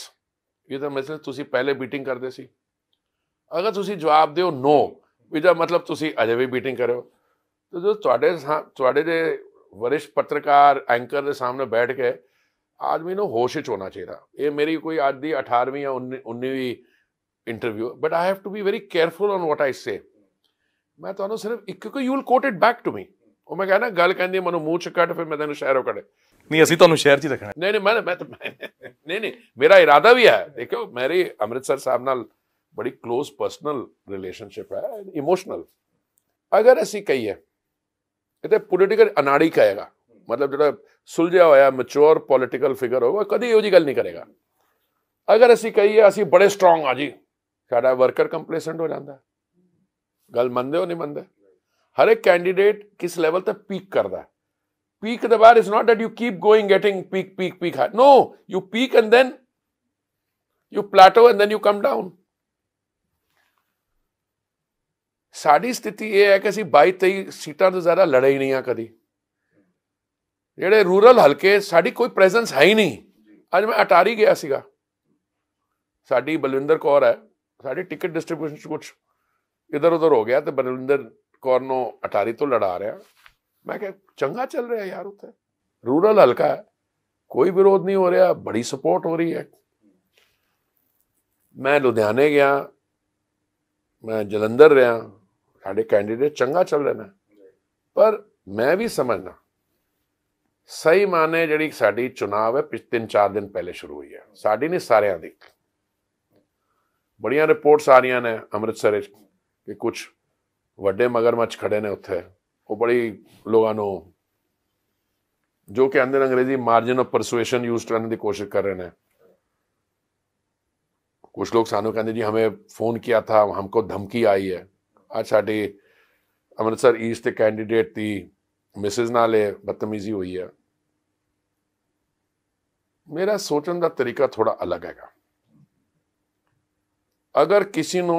[SPEAKER 2] ਇਹ ਤਾਂ ਮੈਸੇਜ ਤੁਸੀਂ ਪਹਿਲੇ ਬੀਟਿੰਗ ਕਰਦੇ ਸੀ ਅਗਰ ਤੁਸੀਂ ਜਵਾਬ ਦਿਓ ਨੋ ਇਹਦਾ ਮਤਲਬ ਤੁਸੀਂ ਅਜੇ ਵੀ ਮੀਟਿੰਗ ਹੋ ਤੇ ਜੋ ਤੁਹਾਡੇ ਤੁਹਾਡੇ ਦੇ ਵਰਿਸ਼ ਪੱਤਰਕਾਰ ਐਂਕਰ ਦੇ ਸਾਹਮਣੇ ਬੈਠ ਕੇ ਆਦਮੀ ਨੂੰ ਹੋਸ਼ ਵਿੱਚ ਹੋਣਾ ਚਾਹੀਦਾ ਇਹ ਮੇਰੀ ਕੋਈ ਅੱਜ ਦੀ 18ਵੀਂ ਜਾਂ 19ਵੀਂ interview but I have to be very careful on what I say ਮੈਂ ਤੁਹਾਨੂੰ ਸਿਰਫ ਇੱਕ ਕੋ you will quote it back to me ਉਹ ਮੈਂ ਕਹਿੰਦਾ ਗੱਲ ਕਹਿੰਦੀ ਮੈਨੂੰ ਮੂੰਹ ਚ ਕੱਟ ਫਿਰ ਮੈਂ ਤੈਨੂੰ ਸ਼ਹਿਰੋਂ ਕੱਢ
[SPEAKER 1] ਨਹੀਂ ਅਸੀਂ ਤੁਹਾਨੂੰ ਸ਼ਹਿਰ ਚ ਹੀ ਰੱਖਣਾ
[SPEAKER 2] ਨਹੀਂ ਨਹੀਂ ਮੈਂ ਮੈਂ ਨਹੀਂ ਨਹੀਂ ਮੇਰਾ ਇਰਾਦਾ ਵੀ ਹੈ ਦੇਖੋ ਮੇਰੇ ਅੰਮ੍ਰਿਤਸਰ ਸਾਹਿਬ ਨਾਲ बड़ी क्लोज पर्सनल रिलेशनशिप है इमोशनल अगर ऐसी कही है कहते पोलिटिकल अनाड़ी कहेगा मतलब जो सुलझा हुआ मच्योर पॉलिटिकल फिगर होगा कभी यह जी गल नहीं करेगा अगर ऐसी कही है असी बड़े स्ट्रोंग आ जी साडा वर्कर कंप्लेसेंट हो जाता है गल मनते हो नहीं मनते हर एक कैंडीडेट किस लेवल तक पीक करता है peak the bar is not that you keep going getting peak peak peak high no you peak and then you plateau and then you come ਸਾਡੀ ਸਥਿਤੀ ਇਹ ਹੈ ਕਿ ਅਸੀਂ 22 23 ਸੀਟਾਂ ਤੋਂ ਜ਼ਿਆਦਾ ਲੜੇ ਹੀ ਨਹੀਂ ਆ ਕਦੀ ਜਿਹੜੇ ਰੂਰਲ ਹਲਕੇ ਸਾਡੀ ਕੋਈ ਪ੍ਰੈਜ਼ੈਂਸ ਹੈ ਹੀ ਨਹੀਂ ਅੱਜ ਮੈਂ ਅਟਾਰੀ ਗਿਆ ਸੀਗਾ ਸਾਡੀ ਬਲਵਿੰਦਰ ਕੌਰ ਹੈ ਸਾਡੀ ਟਿਕਟ ਡਿਸਟ੍ਰੀਬਿਊਸ਼ਨ ਚ ਕੁਝ ਇਧਰ ਉਧਰ ਹੋ ਗਿਆ ਤੇ ਬਲਵਿੰਦਰ ਕੌਰ ਨੂੰ ਅਟਾਰੀ ਤੋਂ ਲੜਾ ਰਿਹਾ ਮੈਂ ਕਿਹਾ ਚੰਗਾ ਚੱਲ ਰਿਹਾ ਯਾਰ ਉੱਥੇ ਰੂਰਲ ਹਲਕਾ ਹੈ ਕੋਈ ਵਿਰੋਧ ਨਹੀਂ ਹੋ ਰਿਹਾ ਬੜੀ ਸਪੋਰਟ ਹੋ ਰਹੀ ਹੈ ਮੈਂ ਲੁਧਿਆਣੇ ਗਿਆ ਮੈਂ ਜਲੰਧਰ ਰਿਹਾ ਸਾਡੇ ਕੈਂਡੀਡੇਟ ਚੰਗਾ ਚੱਲ ਰਿਹਾ ਪਰ ਮੈਂ ਵੀ ਸਮਝਣਾ ਸਹੀ ਮਾਨੇ ਜਿਹੜੀ ਸਾਡੀ ਚੁਣਾਵ ਹੈ ਪਿਛਲੇ 3-4 ਦਿਨ ਪਹਿਲੇ ਸ਼ੁਰੂ ਹੋਈ ਹੈ ਸਾਡੀ ਨਹੀਂ ਸਾਰਿਆਂ ਦੀ ਬੜੀਆਂ ਰਿਪੋਰਟਸ ਆ ਰਹੀਆਂ ਨੇ ਅੰਮ੍ਰਿਤਸਰ ਵਿੱਚ ਕਿ ਕੁਝ ਵੱਡੇ ਮਗਰਮੱਛ ਖੜੇ ਨੇ ਉੱਥੇ ਉਹ ਬੜੀ ਲੋਕਾਂ ਨੂੰ ਜੋ ਕਿ ਅੰਦਰ ਅੰਗਰੇਜ਼ੀ ਮਾਰਜਨ ਆਫ ਪਰਸੂਏਸ਼ਨ ਯੂਜ਼ ਕਰਨ ਦੀ ਕੋਸ਼ਿਸ਼ ਕਰ ਰਹੇ ਨੇ ਕੁਝ ਲੋਕ ਸਾਨੂੰ ਕਹਿੰਦੇ ਜੀ ਹਮੇ ਫੋਨ ਕੀਤਾ था हमको ਧਮਕੀ ਆਈ ਹੈ ਅੱਜ ਸਾਡੇ ਅੰਮ੍ਰਿਤਸਰ ਈਸਟ ਦੇ ਕੈਂਡੀਡੇਟ ਦੀ ਮਿਸਿਸ ਨਾਲ ਇਹ ਬਦਤਮੀਜ਼ੀ ਹੋਈ ਹੈ ਮੇਰਾ ਸੋਚਣ ਦਾ ਤਰੀਕਾ ਥੋੜਾ ਅਲੱਗ ਹੈਗਾ ਅਗਰ ਕਿਸੇ ਨੂੰ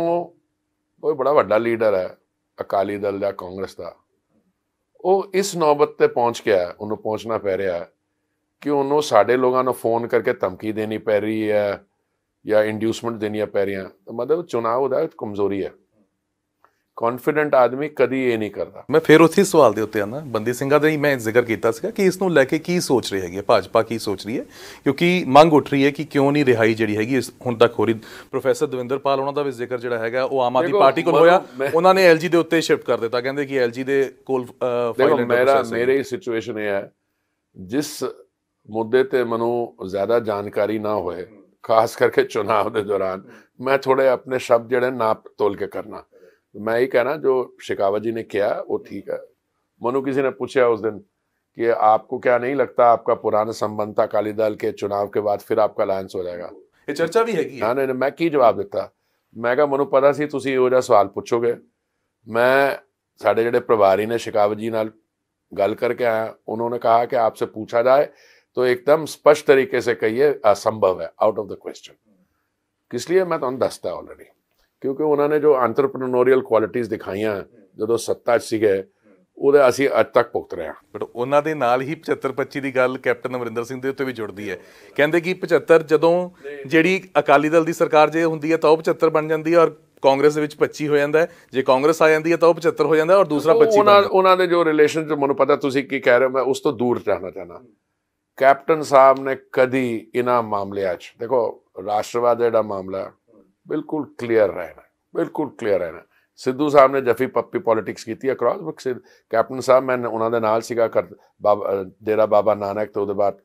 [SPEAKER 2] ਕੋਈ ਬੜਾ ਵੱਡਾ ਲੀਡਰ ਹੈ ਅਕਾਲੀ ਦਲ ਦਾ ਕਾਂਗਰਸ ਦਾ ਉਹ ਇਸ ਨੌਬਤ ਤੇ ਪਹੁੰਚ ਗਿਆ ਉਹਨੂੰ ਪਹੁੰਚਣਾ ਪੈ ਰਿਹਾ ਕਿ ਉਹਨੂੰ ਸਾਡੇ ਲੋਕਾਂ ਨੂੰ ਫੋਨ ਕਰਕੇ ਧਮਕੀ ਦੇਣੀ ਪੈ ਰਹੀ ਹੈ ਜਾਂ ਇੰਡਿਊਸਮੈਂਟ ਦੇਣੀ ਪੈ ਰਹੀਆਂ ਮਤਲਬ ਚੋਣਾਂ ਉਹਦਾ ਕਮਜ਼ੋਰੀ ਹੈ
[SPEAKER 1] ਕੌਨਫੀਡੈਂਟ ਆਦਮੀ ਕਦੀ ਇਹ ਨਹੀਂ ਕਰਦਾ ਮੈਂ ਫਿਰ ਉਸੇ ਸਵਾਲ ਦੇ ਉੱਤੇ ਆਣਾ ਬੰਦੀ ਸਿੰਘਾ ਦਾ ਹੀ ਮੈਂ ਜ਼ਿਕਰ ਕੀਤਾ ਸੀਗਾ ਕਿ ਇਸ ਨੂੰ ਲੈ ਕੇ ਕੀ ਸੋਚ ਰਹੀ ਹੈਗੀ ਭਾਜਪਾ ਕੀ ਸੋਚ ਰਹੀ ਹੈ ਕਿਉਂਕਿ ਮੰਗ ਉੱਠ ਰਹੀ ਹੈ ਕਿ ਕਿਉਂ ਨਹੀਂ ਰਿਹਾਈ ਜਿਹੜੀ ਹੈਗੀ ਹੁਣ ਤੱਕ ਹੋਰੀ ਪ੍ਰੋਫੈਸਰ ਪ੍ਰੋਫੈਸਰ ਦਵਿੰਦਰਪਾਲ ਉਹਨਾਂ ਦਾ ਵੀ ਜ਼ਿਕਰ ਜਿਹੜਾ ਹੈਗਾ ਉਹ ਆਮ ਆਦਮੀ ਪਾਰਟੀ ਕੋਲ ਹੋਇਆ ਉਹਨਾਂ ਨੇ ਐਲਜੀ ਦੇ ਉੱਤੇ ਸ਼ਿਫਟ ਕਰ ਦਿੱਤਾ ਕਹਿੰਦੇ ਕਿ ਐਲਜੀ ਦੇ ਕੋਲ ਫਾਈਲ ਮੇਰਾ ਮੇਰੇ ਹੀ ਸਿਚੁਏਸ਼ਨ ਇਹ ਹੈ
[SPEAKER 2] ਜਿਸ ਮੁੱਦੇ ਤੇ ਮਨੂੰ ਜ਼ਿਆਦਾ ਜਾਣਕਾਰੀ ਨਾ ਹੋਏ ਖਾਸ ਕਰਕੇ ਚੋਣਾਂ ਦੇ ਦੌਰਾਨ ਮੈਂ ਥੋੜੇ ਆਪਣੇ ਸ਼ਬਦ ਜਿਹੜੇ ਨਾਪ ਤੋਲ ਕੇ ਕਰਨਾ मैं ही कहना जो शिकावा जी ने किया वो ठीक है मनु किसी ने पूछा उस दिन कि आपको क्या नहीं लगता आपका पुराना संबंध था अकाली दल के चुनाव के बाद फिर आपका अलायंस हो जाएगा
[SPEAKER 1] ये चर्चा भी है कि ना
[SPEAKER 2] नहीं मैं की जवाब दिता मैं क्या मनु पता सी तुम ਇਹੋ सवाल पूछोगे मैं साढ़े ਸਾਡੇ ਜਿਹੜੇ ने ਨੇ जी ਜੀ ਨਾਲ ਗੱਲ ਕਰਕੇ ਆਇਆ ਉਹਨਾਂ ਨੇ ਕਹਾ ਕਿ तो एकदम स्पष्ट तरीके से कहिए असंभव है आउट ऑफ द क्वेश्चन इसलिए मैं तो दसता ऑलरेडी ਕਿਉਂਕਿ ਉਹਨਾਂ ਨੇ ਜੋ ਐਂਟਰਪ੍ਰੈਨੋਰੀਅਲ ਕੁਆਲਿਟੀਆਂ ਦਿਖਾਈਆਂ ਜਦੋਂ ਸੱਤਾ ਸੀਗੇ ਉਹਦੇ ਅਸੀਂ ਅੱਜ ਤੱਕ ਭੁਗਤ ਰਹੇ ਹਾਂ ਬਟ ਉਹਨਾਂ ਦੇ
[SPEAKER 1] ਨਾਲ ਹੀ 75 25 ਦੀ ਗੱਲ ਕੈਪਟਨ ਅਮਰਿੰਦਰ ਸਿੰਘ ਦੇ ਉੱਤੇ ਵੀ ਜੁੜਦੀ ਹੈ ਕਹਿੰਦੇ ਕਿ 75 ਜਦੋਂ ਜਿਹੜੀ ਅਕਾਲੀ ਦਲ ਦੀ ਸਰਕਾਰ ਜੇ ਹੁੰਦੀ ਹੈ ਤਾਂ ਉਹ 75 ਬਣ ਜਾਂਦੀ ਹੈ ਔਰ ਕਾਂਗਰਸ ਦੇ ਵਿੱਚ 25 ਹੋ ਜਾਂਦਾ ਜੇ ਕਾਂਗਰਸ ਆ ਜਾਂਦੀ ਹੈ ਤਾਂ ਉਹ 75 ਹੋ ਜਾਂਦਾ ਔਰ ਦੂਸਰਾ 25 ਉਹਨਾਂ ਉਹਨਾਂ ਦੇ ਜੋ ਰਿਲੇਸ਼ਨ ਚ ਮੈਨੂੰ ਪਤਾ ਤੁਸੀਂ ਕੀ ਕਹਿ ਰਹੇ ਹੋ ਮੈਂ ਉਸ ਤੋਂ ਦੂਰ
[SPEAKER 2] ਰਹਿਣਾ ਚਾਹਨਾ ਕੈਪਟਨ ਸਾਹਿਬ ਨੇ ਕਦੀ ਇਹਨਾਂ ਮਾਮਲਿਆਂ 'ਚ ਦੇਖੋ ਰਾਸ਼ਟਰਵਾਦ ਦਾ ਜਿਹੜਾ ਮਾਮਲਾ ਬਿਲਕੁਲ ਕਲੀਅਰ ਰਹਿਣਾ ਬਿਲਕੁਲ ਕਲੀਅਰ ਰਹਿਣਾ ਸਿੱਧੂ ਸਾਹਿਬ ਨੇ ਜਫੀ ਪੱਪੀ ਪੋਲਿਟਿਕਸ ਕੀਤੀ ਅਕ੍ਰੋਸ ਬਕਸਿਦ ਕੈਪਟਨ ਸਾਹਿਬ ਮੈਂ ਉਹਨਾਂ ਦੇ ਨਾਲ ਸੀਗਾ ਕਰ ਡੇਰਾ ਬਾਬਾ ਨਾਨਕ ਤੋਂ ਉਹਦੇ ਬਾਅਦ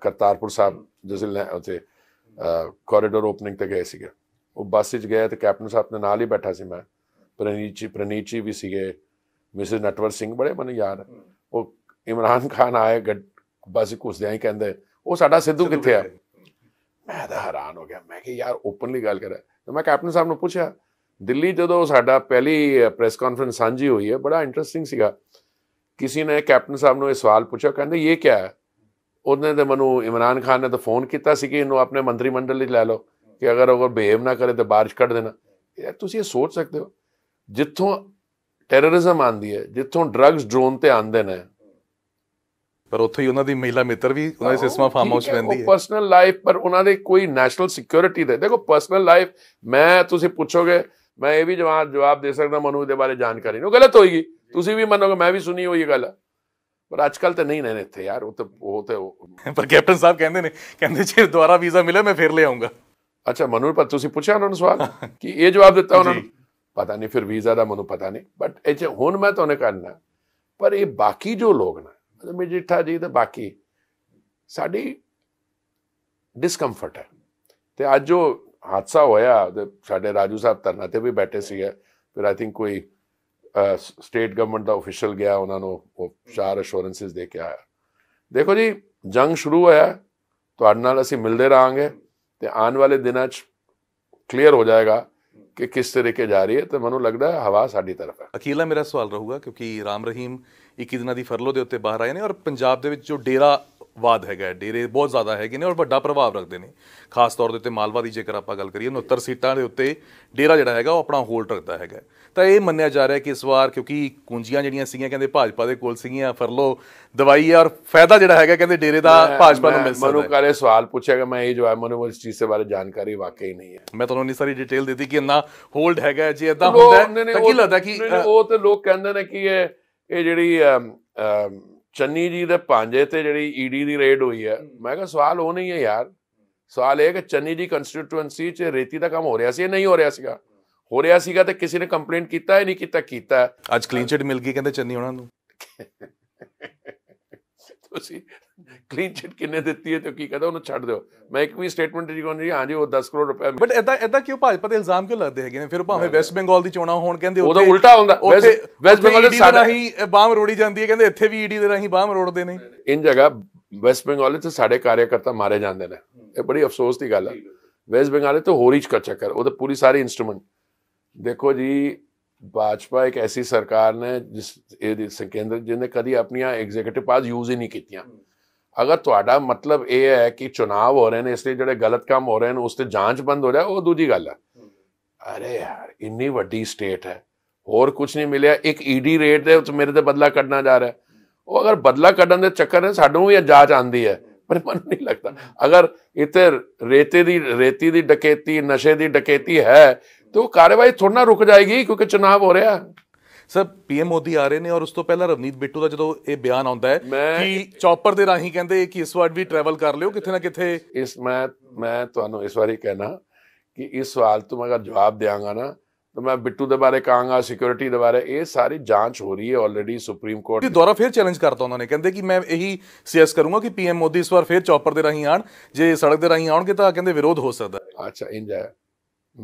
[SPEAKER 2] ਕਰਤਾਰਪੁਰ ਸਾਹਿਬ ਜਿਸ ਨੇ ਉਥੇ ਕੋਰੀਡੋਰ ਓਪਨਿੰਗ ਤੇ ਗਏ ਸੀਗੇ ਉਹ ਬੱਸ 'ਚ ਗਏ ਤੇ ਕੈਪਟਨ ਸਾਹਿਬ ਦੇ ਨਾਲ ਹੀ ਬੈਠਾ ਸੀ ਮੈਂ ਪ੍ਰਨੀਚੀ ਪ੍ਰਨੀਚੀ ਵੀ ਸੀਗੇ ਮਿਸਿਸ ਨਟਵਰ ਸਿੰਘ ਬੜੇ ਮਨ ਯਾਰ ਉਹ ਇਮਰਾਨ ਖਾਨ ਆਏ ਬੱਸ ਕੁਝ ਦਿਨ ਕਹਿੰਦੇ ਉਹ ਸਾਡਾ ਸਿੱਧੂ ਕਿੱਥੇ ਆ ਮੈਂ ਤਾਂ ਹੈਰਾਨ ਹੋ ਗਿਆ ਮੈਂ ਕਿ ਯਾਰ ਓਪਨਲੀ ਗੱਲ ਕਰ ਰਿਹਾ ਤੇ ਮੈਂ ਕੈਪਟਨ ਸਾਹਿਬ ਨੂੰ ਪੁੱਛਿਆ ਦਿੱਲੀ ਜਦੋਂ ਸਾਡਾ ਪਹਿਲੀ ਪ੍ਰੈਸ ਕਾਨਫਰੰਸ ਸਾਂਝੀ ਹੋਈ ਹੈ ਬੜਾ ਇੰਟਰਸਟਿੰਗ ਸੀਗਾ ਕਿਸੇ ਨੇ ਕੈਪਟਨ ਸਾਹਿਬ ਨੂੰ ਇਹ ਸਵਾਲ ਪੁੱਛਿਆ ਕਹਿੰਦੇ ਇਹ ਕੀ ਹੈ ਉਹਨੇ ਤੇ ਮਨੂੰ ਇਮਰਾਨ ਖਾਨ ਨੇ ਤਾਂ ਫੋਨ ਕੀਤਾ ਸੀ ਕਿ ਇਹਨੂੰ ਆਪਣੇ ਮੰਤਰੀ ਮੰਡਲ ਵਿੱਚ ਲੈ ਲਓ ਕਿ ਅਗਰ ਉਹ ਬਿਹੇਵ ਨਾ ਕਰੇ ਤਾਂ ਬਾਰਿਸ਼ ਕੱਢ ਦੇਣਾ ਯਾਰ ਤੁਸੀਂ ਇਹ ਸੋਚ ਸਕਦੇ ਹੋ ਜਿੱਥੋਂ ਟੈਰਰਿਜ਼ਮ ਆਂਦੀ ਹੈ ਜਿੱਥੋਂ ਡਰੱਗਸ ਡਰੋਨ ਤੇ ਆਂਦੇ ਨੇ ਪਰ ਉੱਥੇ ਹੀ ਉਹਨਾਂ ਦੀ ਮਹਿਲਾ ਮਿੱਤਰ ਵੀ ਉਹਨਾਂ ਦੀ ਸਿਸਮਾ ਫਾਰਮ ਹਾਊਸ ਰਹਿੰਦੀ ਹੈ ਪਰਸਨਲ ਲਾਈਫ ਪਰ ਉਹਨਾਂ ਦੇ ਕੋਈ ਨੈਸ਼ਨਲ ਸਿਕਿਉਰਿਟੀ ਦੇ ਦੇਖੋ ਪਰਸਨਲ ਲਾਈਫ ਮੈਂ ਤੁਸੀਂ ਪੁੱਛੋਗੇ ਮੈਂ ਇਹ ਵੀ ਜਵਾਬ ਜਵਾਬ ਦੇ ਸਕਦਾ ਮਨੂ ਦੇ ਬਾਰੇ ਜਾਣਕਾਰੀ ਨੂੰ ਗਲਤ ਹੋਏਗੀ ਤੁਸੀਂ ਵੀ ਮੰਨੋਗੇ ਮੈਂ ਵੀ ਸੁਣੀ ਹੋਈ ਇਹ ਗੱਲ ਪਰ ਅੱਜ ਕੱਲ ਤੇ ਨਹੀਂ ਨੇ ਇੱਥੇ ਯਾਰ ਉਹ ਤੇ ਉਹ ਤੇ ਪਰ ਕੈਪਟਨ ਸਾਹਿਬ ਕਹਿੰਦੇ ਨੇ ਕਹਿੰਦੇ ਜੇ ਦੁਬਾਰਾ ਵੀਜ਼ਾ ਮਿਲੇ ਮੈਂ ਫੇਰ ਲੈ ਆਉਂਗਾ ਅੱਛਾ ਮਨੂ ਪਰ ਤੁਸੀਂ ਪੁੱਛਿਆ ਉਹਨਾਂ ਨੂੰ ਸਵਾਲ ਕਿ ਇਹ ਜਵਾਬ ਦਿੱਤਾ ਉਹਨਾਂ ਨੂੰ ਪਤਾ ਨਹੀਂ ਫਿਰ ਵੀਜ਼ਾ ਦਾ ਮੈਨੂੰ ਪਤਾ ਨਹੀਂ ਬਟ ਇਹ ਹੁਣ ਮੈਂ ਤੁਹਾਨੂੰ ਕਰਨਾ ਪਰ ਇਹ ਬਾਕੀ ਜੋ ਲੋਕ ਨੇ ਮਜੀਠਾ ਜੀ ਤੇ ਬਾਕੀ ਸਾਡੀ ਡਿਸਕੰਫਰਟ ਹੈ ਤੇ ਅੱਜ ਜੋ ਹਾਦਸਾ ਹੋਇਆ ਸਾਡੇ ਰਾਜੂ ਸਾਹਿਬ ਤਰਨਾ ਤੇ ਵੀ ਬੈਠੇ ਸੀਗੇ ਫਿਰ ਆਈ ਥਿੰਕ ਕੋਈ ਸਟੇਟ ਗਵਰਨਮੈਂਟ ਦਾ ਅਫੀਸ਼ੀਅਲ ਗਿਆ ਉਹਨਾਂ ਨੂੰ ਉਹ ਚਾਰ ਅਸ਼ੋਰੈਂਸਸ ਦੇ ਕੇ ਆਇਆ ਦੇਖੋ ਜੀ ਜੰਗ ਸ਼ੁਰੂ ਹੋਇਆ ਤੁਹਾਡੇ ਨਾਲ ਅਸੀਂ ਮਿਲਦੇ ਰਾਂਗੇ ਤੇ ਆਉਣ
[SPEAKER 1] ਵਾਲੇ ਦਿਨਾਂ 'ਚ ਕਲੀਅਰ ਹੋ ਜਾਏਗਾ ਕਿ ਕਿਸ ਤਰੀਕੇ ਜਾ ਰਹੀ ਹੈ ਤੇ ਮੈਨੂੰ ਲੱਗਦਾ ਹੈ ਹਵਾ ਸਾਡੀ ਤਰਫ ਹੈ ਅਕੀਲਾ ਮੇਰਾ ਸਵਾਲ ਰਹੂਗਾ ਕਿਉਂਕਿ ਰਾਮ ਰਹੀਮ 21 ਦਿਨਾਂ ਦੀ ਫਰਲੋ ਦੇ ਉੱਤੇ ਬਾਹਰ ਆਏ ਨੇ ਔਰ ਪੰਜਾਬ ਦੇ ਵਿੱਚ ਜੋ ਡੇਰਾ ਵਾਦ ਹੈਗਾ ਡੇਰੇ ਬਹੁਤ ਜ਼ਿਆਦਾ ਹੈਗੇ ਨੇ ਔਰ ਵੱਡਾ ਪ੍ਰਭਾਵ ਰੱਖਦੇ ਨੇ ਖਾਸ ਤੌਰ ਦੇ ਉੱਤੇ ਮਾਲਵਾ ਦੀ ਜੇਕਰ ਆਪਾਂ ਗੱਲ ਕਰੀਏ 69 ਸੀਟਾਂ ਦੇ ਉੱਤੇ ਡੇਰਾ ਜਿਹੜਾ ਹੈਗਾ ਉਹ ਆਪਣਾ ਹੋਲਡ ਰੱਖਦਾ ਹੈਗਾ ਤਾਂ ਇਹ ਮੰਨਿਆ ਜਾ ਰਿਹਾ ਕਿ ਇਸ ਵਾਰ ਕਿਉਂਕਿ ਕੁੰਜੀਆਂ ਜਿਹੜੀਆਂ ਸੀਗੀਆਂ ਕਹਿੰਦੇ ਭਾਜਪਾ ਦੇ ਕੋਲ ਸੀਗੀਆਂ ਫਰਲੋ ਦਵਾਈ ਹੈ ਔਰ ਫਾਇਦਾ ਜਿਹੜਾ ਹੈਗਾ ਕਹਿੰਦੇ ਡੇਰੇ ਦਾ ਭਾਜਪਾ ਨੂੰ ਮਿਲ ਸਕਦਾ ਹੈ ਮਨੂ ਕਾਲੇ ਸਵਾਲ ਪੁੱਛਿਆਗਾ ਮੈਂ ਇਹ ਜੋ ਹੈ ਮਨੂ ਉਸ ਚੀਜ਼ ਦੇ ਬਾਰੇ
[SPEAKER 2] ਜਾਣਕਾਰੀ ਵਾਕਈ ਨਹੀਂ ਹੈ ਮੈਂ ਤੁਹਾਨੂੰ ਨਹੀਂ ਸਾਰੀ ਡਿਟੇਲ ਦਿੱਤੀ ਕਿ ਇੰਨਾ ਹੋਲਡ ਹੈਗਾ ਜੇ ਇਦਾਂ ਹੁੰਦਾ ਤਾਂ ਕੀ ਲੱਗਦਾ ਕਿ ਉਹ ਤੇ ਲੋਕ ਕਹਿੰਦੇ ਨੇ ਕਿ ਇਹ ਇਹ ਜਿਹੜੀ ਚੰਨੀ ਜੀ ਦੇ ਪਾਂਜੇ ਤੇ ਜਿਹੜੀ ਈਡੀ e ਦੀ ਰੇਡ ਹੋਈ ਹੈ ਮੈਂ ਕਿਹਾ ਸਵਾਲ ਉਹ ਨਹੀਂ ਹੈ ਯਾਰ ਸਵਾਲ ਇਹ ਕਿ ਚੰਨੀ ਜੀ ਕੰਸਟੀਟੂਐਂਸੀ 'ਚ ਰੇਤੀ ਦਾ ਕੰਮ ਹੋ ਰਿਹਾ ਸੀ ਇਹ ਨਹੀਂ ਹੋ ਰਿਹਾ ਸੀਗਾ ਹੋ ਰਿਹਾ ਸੀਗਾ ਤੇ ਕਿਸੇ ਨੇ ਕੰਪਲੇਂਟ ਕੀਤਾ ਹੈ ਨਹੀਂ ਕੀਤਾ ਕੀਤਾ
[SPEAKER 1] ਅੱਜ ਕਲੀਨ ਚਿਟ ਮਿਲ ਗਈ ਕਹਿੰਦੇ ਚੰਨੀ ਉਹਨਾਂ ਨੂੰ
[SPEAKER 2] ਤੁਸੀਂ ਕਲੀਨ ਚਿਟ ਕਿੰਨੇ ਦਿੱਤੀ ਹੈ ਤੇ ਕੀ ਕਹਦਾ ਉਹਨੂੰ ਛੱਡ ਦਿਓ ਮੈਂ ਇੱਕ ਵੀ ਸਟੇਟਮੈਂਟ ਜੀ ਕਹਿੰਦੀ ਹਾਂ
[SPEAKER 1] ਜੀ ਉਹ 10 ਕਰੋੜ ਰੁਪਏ ਬਟ ਇਦਾਂ ਇਦਾਂ ਕਿਉਂ ਭਾਜਪਾ ਤੇ ਇਲਜ਼ਾਮ ਕਿਉਂ ਲੱਗਦੇ ਹੈਗੇ ਨੇ ਫਿਰ ਭਾਵੇਂ ਵੈਸਟ ਬੰਗਾਲ ਦੀ ਚੋਣਾਂ ਹੋਣ ਕਹਿੰਦੇ ਉਹਦਾ ਉਲਟਾ ਹੁੰਦਾ ਵੈਸਟ ਬੰਗਾਲ ਦੇ e ਸਾਡਾ ਹੀ ਬਾਹਮ ਰੋੜੀ ਜਾਂਦੀ ਹੈ ਕਹਿੰਦੇ ਇੱਥੇ ਵੀ ਈਡੀ e ਦੇ ਰਾਹੀਂ ਬਾਹਮ ਰੋੜਦੇ ਨੇ
[SPEAKER 2] ਇਨ ਜਗ੍ਹਾ ਵੈਸਟ ਬੰਗਾਲ ਵਿੱਚ ਸਾਡੇ ਕਾਰਜਕਰਤਾ ਮਾਰੇ ਜਾਂਦੇ ਨੇ ਇਹ ਬੜੀ ਅਫਸੋਸ ਦੀ ਗੱਲ ਹੈ ਵੈਸਟ ਬੰਗਾਲ ਤੇ ਹੋਰ ਹੀ ਚੱਕਰ ਉਹਦੇ ਪੂਰੀ ਸਾਰੇ ਇਨਸਟਰੂਮੈਂਟ ਦੇਖੋ ਜੀ भाजपा एक ऐसी सरकार ने जिस संकेंद्र जी ने कभी अपनिया एग्जीक्यूटिव पास यूज ही नहीं की अगर थोड़ा मतलब ये है कि चुनाव हो रहे हैं इसलिए जो गलत काम हो रहे हैं उससे जांच बंद हो जाए वो दूजी गल है अरे यार इन्नी वड्डी स्टेट है और कुछ नहीं मिले एक ईडी e रेट दे तो मेरे से बदला कड़ना जा रहा है वो अगर बदला कड़न के चक्कर है साढ़े भी जांच आती है पर मन नहीं लगता अगर इतने रेते दी रेती दी डकेती नशे दी डकेती है ਤੇ ਉਹ ਕਾਰਵਾਈ ਥੋੜਾ ਰੁਕ ਜਾਏਗੀ ਕਿਉਂਕਿ ਚੋਣਾਂ ਹੋ ਰਿਹਾ
[SPEAKER 1] ਸਰ ਪੀਐਮ ਮੋਦੀ ਆ ਰਹੇ ਨੇ ਔਰ ਉਸ ਤੋਂ ਪਹਿਲਾਂ ਰਵਨੀਤ ਬਿੱਟੂ ਦਾ ਜਦੋਂ ਇਹ ਬਿਆਨ ਆਉਂਦਾ ਹੈ ਕਿ ਚੌਪਰ ਦੇ ਰਾਹੀਂ ਕਹਿੰਦੇ ਕਿ ਇਸ ਵਾਰ ਵੀ ਟਰੈਵਲ ਕਰ ਲਿਓ ਕਿੱਥੇ ਨਾ ਕਿੱਥੇ ਇਸ ਮੈਂ ਮੈਂ ਤੁਹਾਨੂੰ ਇਸ
[SPEAKER 2] ਵਾਰੀ ਕਹਿਣਾ ਕਿ ਇਸ ਸਵਾਲ ਤੋਂ ਮੈਂ ਜਵਾਬ ਦੇਵਾਂਗਾ ਨਾ ਤਾਂ ਮੈਂ ਬਿੱਟੂ ਦੇ ਬਾਰੇ ਕਹਾਂਗਾ ਸਿਕਿਉਰਿਟੀ
[SPEAKER 1] ਦੇ ਬਾਰੇ ਇਹ ਸਾਰੀ ਜਾਂਚ ਹੋ ਰਹੀ ਹੈ ਆਲਰੇਡੀ ਸੁਪਰੀਮ ਕੋਰਟ ਤੇ ਦੁਆਰਾ ਫਿਰ ਚੈਲੰਜ ਕਰਤਾ ਉਹਨਾਂ ਨੇ ਕਹਿੰਦੇ ਕਿ ਮੈਂ ਇਹੀ ਸੀਐਸ ਕਰੂੰਗਾ ਕਿ ਪੀਐਮ ਮੋਦੀ ਇਸ ਵਾਰ ਫਿਰ ਚੌਪਰ ਦੇ ਰਾਹੀਂ ਆਣ ਜੇ ਸੜਕ ਦੇ ਰਾਹੀਂ ਆਉਣਗੇ ਤਾਂ ਕਹਿੰਦੇ ਵਿਰੋਧ ਹੋ ਸਕਦਾ ਅੱਛਾ ਇੰਜ ਹੈ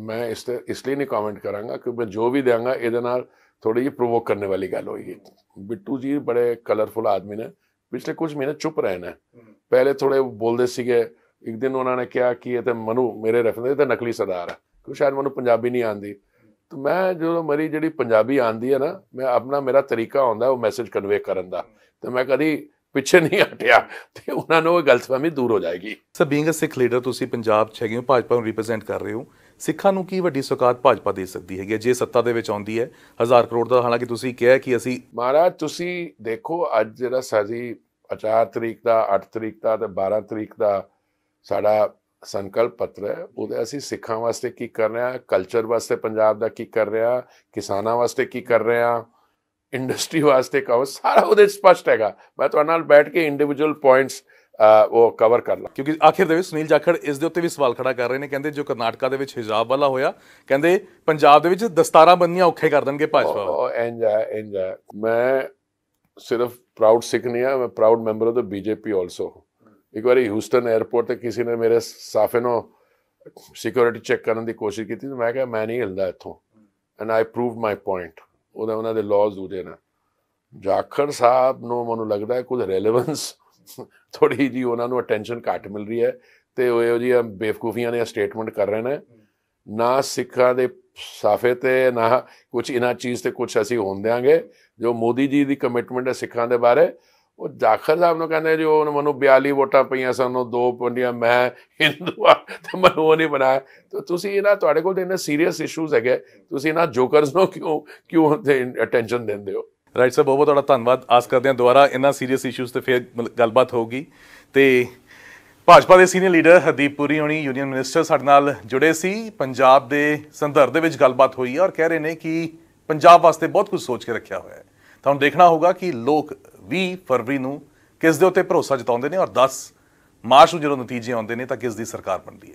[SPEAKER 1] ਮੈਂ ਇਸ ਤੇ ਇਸ ਲਈ ਨਹੀਂ ਕਮੈਂਟ ਕਰਾਂਗਾ ਕਿ ਮੈਂ ਜੋ ਵੀ ਦਿਆਂਗਾ ਇਹਦੇ ਨਾਲ
[SPEAKER 2] ਥੋੜੀ ਜਿਹੀ ਪ੍ਰੋਵੋਕ ਕਰਨ ਵਾਲੀ ਗੱਲ ਹੋਈ ਬਿੱਟੂ ਜੀ ਬੜੇ ਕਲਰਫੁਲ ਆਦਮੀ ਨੇ ਪਿਛਲੇ ਕੁਝ ਮਹੀਨੇ ਚੁੱਪ ਰਹੇ ਨੇ ਪਹਿਲੇ ਥੋੜੇ ਬੋਲਦੇ ਸੀਗੇ ਇੱਕ ਦਿਨ ਉਹਨਾਂ ਨੇ ਕਿਹਾ ਕਿ ਇਹ ਤਾਂ ਮਨੂ ਮੇਰੇ ਰਫਨੇ ਤੇ ਨਕਲੀ ਸਰਦਾਰ ਹੈ ਕਿਉਂ ਸ਼ਾਇਦ ਮੈਨੂੰ ਪੰਜਾਬੀ ਨਹੀਂ ਆਂਦੀ ਤੇ ਮੈਂ ਜਦੋਂ ਮਰੀ ਜਿਹੜੀ ਪੰਜਾਬੀ ਆਂਦੀ ਹੈ ਨਾ ਮੈਂ ਆਪਣਾ ਮੇਰਾ ਤਰੀਕਾ ਹੁੰਦਾ ਉਹ ਮੈਸੇਜ ਕਨਵੇ ਕਰਨ ਦਾ ਤੇ ਮੈਂ ਕਦੀ
[SPEAKER 1] ਪਿੱਛੇ ਨਹੀਂ ਹਟਿਆ ਤੇ ਉਹਨਾਂ ਨੂੰ ਇਹ ਗਲਤਫਹਿਮੀ ਦੂਰ ਹੋ ਜਾਏਗੀ sir being a Sikh leader ਤੁਸੀਂ ਪੰਜਾਬ ਚ ਹੈਗੇ ਹੋ ਭਾਜਪਾ ਨੂੰ ਰਿਪਰੈਜ਼ੈਂਟ ਕਰ ਰਹੇ ਹੋ ਸਿੱਖਾਂ ਨੂੰ ਕੀ ਵੱਡੀ ਸੌਕਾਤ ਭਾਜਪਾ ਦੇ ਸਕਦੀ ਹੈਗੀ ਜੇ ਸੱਤਾ ਦੇ ਵਿੱਚ ਆਉਂਦੀ ਹੈ ਹਜ਼ਾਰ ਕਰੋੜ ਦਾ ਹਾਲਾਂਕਿ ਤੁਸੀਂ ਕਿਹਾ ਕਿ ਅਸੀਂ ਮਹਾਰਾਜ ਤੁਸੀਂ ਦੇਖੋ ਅੱਜ ਜਿਹੜਾ ਸਾਜੀ
[SPEAKER 2] 4 ਤਰੀਕ ਦਾ 8 ਤਰੀਕ ਦਾ ਤੇ 12 ਤਰੀਕ ਦਾ ਸਾਡਾ ਸੰਕਲਪ ਪੱਤਰ ਹੈ ਉਹਦੇ ਅਸੀਂ ਸਿੱਖਾਂ ਵਾਸਤੇ ਕੀ ਕਰ ਰਿਹਾ ਕਲਚਰ ਵਾਸਤੇ ਪੰਜਾਬ ਦਾ ਕੀ ਕਰ ਰਿਹਾ ਕਿਸਾਨਾਂ ਵਾਸਤੇ ਕੀ ਕਰ ਰਿਹਾ ਇੰਡਸਟਰੀ ਵਾਸਤੇ ਕਹੋ ਸਾਰਾ ਉਹਦੇ ਸਪਸ਼ਟ ਹੈਗਾ ਮੈਂ ਤੁਹਾਡੇ ਨਾਲ ਬੈਠ ਕੇ
[SPEAKER 1] ਇੰਡੀਵਿਜੂਅਲ ਪੁਆਇੰਟਸ ਉਹ ਕਵਰ ਕਰ ਲਾ ਕਿਉਂਕਿ ਆਖਿਰ ਦੇ ਵਿੱਚ ਸੁਨੀਲ ਜਾਖੜ ਇਸ ਦੇ ਉੱਤੇ ਵੀ ਸਵਾਲ ਖੜਾ ਕਰ ਰਹੇ ਨੇ ਕਹਿੰਦੇ ਜੋ ਕਰਨਾਟਕਾ ਦੇ ਵਿੱਚ ਹਿਜਾਬ ਵਾਲਾ ਹੋਇਆ ਕਹਿੰਦੇ ਪੰਜਾਬ ਦੇ ਵਿੱਚ ਦਸਤਾਰਾਂ ਬੰਨੀਆਂ ਔਖੇ ਕਰ ਦੇਣਗੇ ਭਾਜਪਾ
[SPEAKER 2] ਇੰਜ ਇੰਜ ਮੈਂ ਸਿਰਫ ਪ੍ਰਾਊਡ ਸਿੱਖ ਨਹੀਂ ਆ ਮੈਂ proud member of the BJP also ਇੱਕ ਵਾਰੀ ਹਿਊਸਟਨ 에ਅਰਪੋਰਟ ਤੇ ਕਿਸੇ ਨੇ ਮੇਰੇ ਸਾਫੇ ਨੂੰ ਸਿਕਿਉਰਿਟੀ ਚੈੱਕ ਕਰਨ ਦੀ ਕੋਸ਼ਿਸ਼ ਕੀਤੀ ਤੇ ਮੈਂ ਕਿਹਾ ਮੈਂ ਨਹੀਂ ਹਿਲਦਾ ਇੱਥੋਂ and I prove my point ਉਹਦਾ ਉਹਨਾਂ ਦੇ ਲਾਜ਼ ਦੂਰੇ ਨਾ ਜਾਖੜ ਸਾਹਿਬ ਨੂੰ ਮੈਨੂੰ ਲੱਗਦਾ ਹੈ ਕੁਝ ਰੈਲੇਵੈਂਸ ਥੋੜੀ ਜੀ ਉਹਨਾਂ ਨੂੰ ਅਟੈਂਸ਼ਨ ਘੱਟ ਮਿਲ ਰਹੀ ਹੈ ਤੇ ਉਹ ਇਹੋ ਜਿਹੀਆਂ ਬੇਵਕੂਫੀਆਂ ਨੇ ਸਟੇਟਮੈਂਟ ਕਰ ਰਹੇ ਨੇ ਨਾ ਸਿੱਖਾਂ ਦੇ ਸਾਫੇ ਤੇ ਨਾ ਕੁਝ ਇਹਨਾਂ ਚੀਜ਼ ਤੇ ਕੁਝ ਅਸੀਂ ਹੋਣ ਦੇਾਂਗੇ ਜੋ ਮੋਦੀ ਜੀ ਦੀ ਕਮਿਟਮੈਂਟ ਹੈ ਸਿੱਖਾਂ ਦੇ ਬਾਰੇ ਉਹ ਦਾਖਲ ਸਾਹਿਬ ਨੂੰ ਕਹਿੰਦੇ ਜੋ ਉਹਨਾਂ ਨੂੰ 42 ਵੋਟਾਂ ਪਈਆਂ ਸਨ ਉਹ ਦੋ ਪੰਡੀਆਂ ਮੈਂ ਹਿੰਦੂ ਆ ਤੇ ਮੈਨੂੰ ਉਹ ਨਹੀਂ ਬਣਾਇਆ ਤਾਂ ਤੁਸੀਂ ਇਹਨਾਂ ਤੁਹਾਡੇ ਕੋਲ ਤੇ ਇਹਨਾਂ ਸੀਰੀਅਸ ਇਸ਼ੂਜ਼ ਹੈਗੇ ਤੁਸੀਂ ਇਹਨਾਂ ਜੋਕਰਸ ਨੂੰ ਕਿਉਂ ਕਿਉਂ
[SPEAKER 1] ਅਟੈਂਸ਼ਨ ਦਿੰਦੇ ਹੋ ਰਾਈਟ ਸਰ ਬਹੁਤ ਬਹੁਤ ਤੁਹਾਡਾ ਧੰਨਵਾਦ ਆਸ ਕਰਦੇ ਹਾਂ ਦੁਬਾਰਾ ਇਹਨਾਂ ਸੀਰੀਅਸ ਇਸ਼ੂਸ ਤੇ ਫੇਰ ਗੱਲਬਾਤ ਹੋਊਗੀ ਤੇ ਭਾਜਪਾ ਦੇ ਸੀਨੀਅਰ ਲੀਡਰ ਹਰਦੀਪ ਪੁਰੀ ਹੋਣੀ ਯੂਨੀਅਨ ਮਿਨਿਸਟਰ ਸਾਡੇ ਨਾਲ ਜੁੜੇ ਸੀ ਪੰਜਾਬ ਦੇ ਸੰਦਰਭ ਦੇ ਵਿੱਚ ਗੱਲਬਾਤ ਹੋਈ ਹੈ ਔਰ ਕਹਿ ਰਹੇ ਨੇ ਕਿ ਪੰਜਾਬ ਵਾਸਤੇ ਬਹੁਤ ਕੁਝ ਸੋਚ ਕੇ ਰੱਖਿਆ ਹੋਇਆ ਹੈ ਤਾਂ ਹੁਣ ਦੇਖਣਾ ਹੋਗਾ ਕਿ ਲੋਕ 20 ਫਰਵਰੀ ਨੂੰ ਕਿਸ ਦੇ ਉੱਤੇ ਭਰੋਸਾ ਜਤਾਉਂਦੇ ਨੇ ਔਰ 10 ਮਾਰਚ ਨੂੰ ਜਦੋਂ ਨਤੀਜੇ ਆਉਂਦੇ ਨੇ ਤਾਂ ਕਿਸ ਦੀ ਸਰਕਾਰ ਬਣਦੀ ਹੈ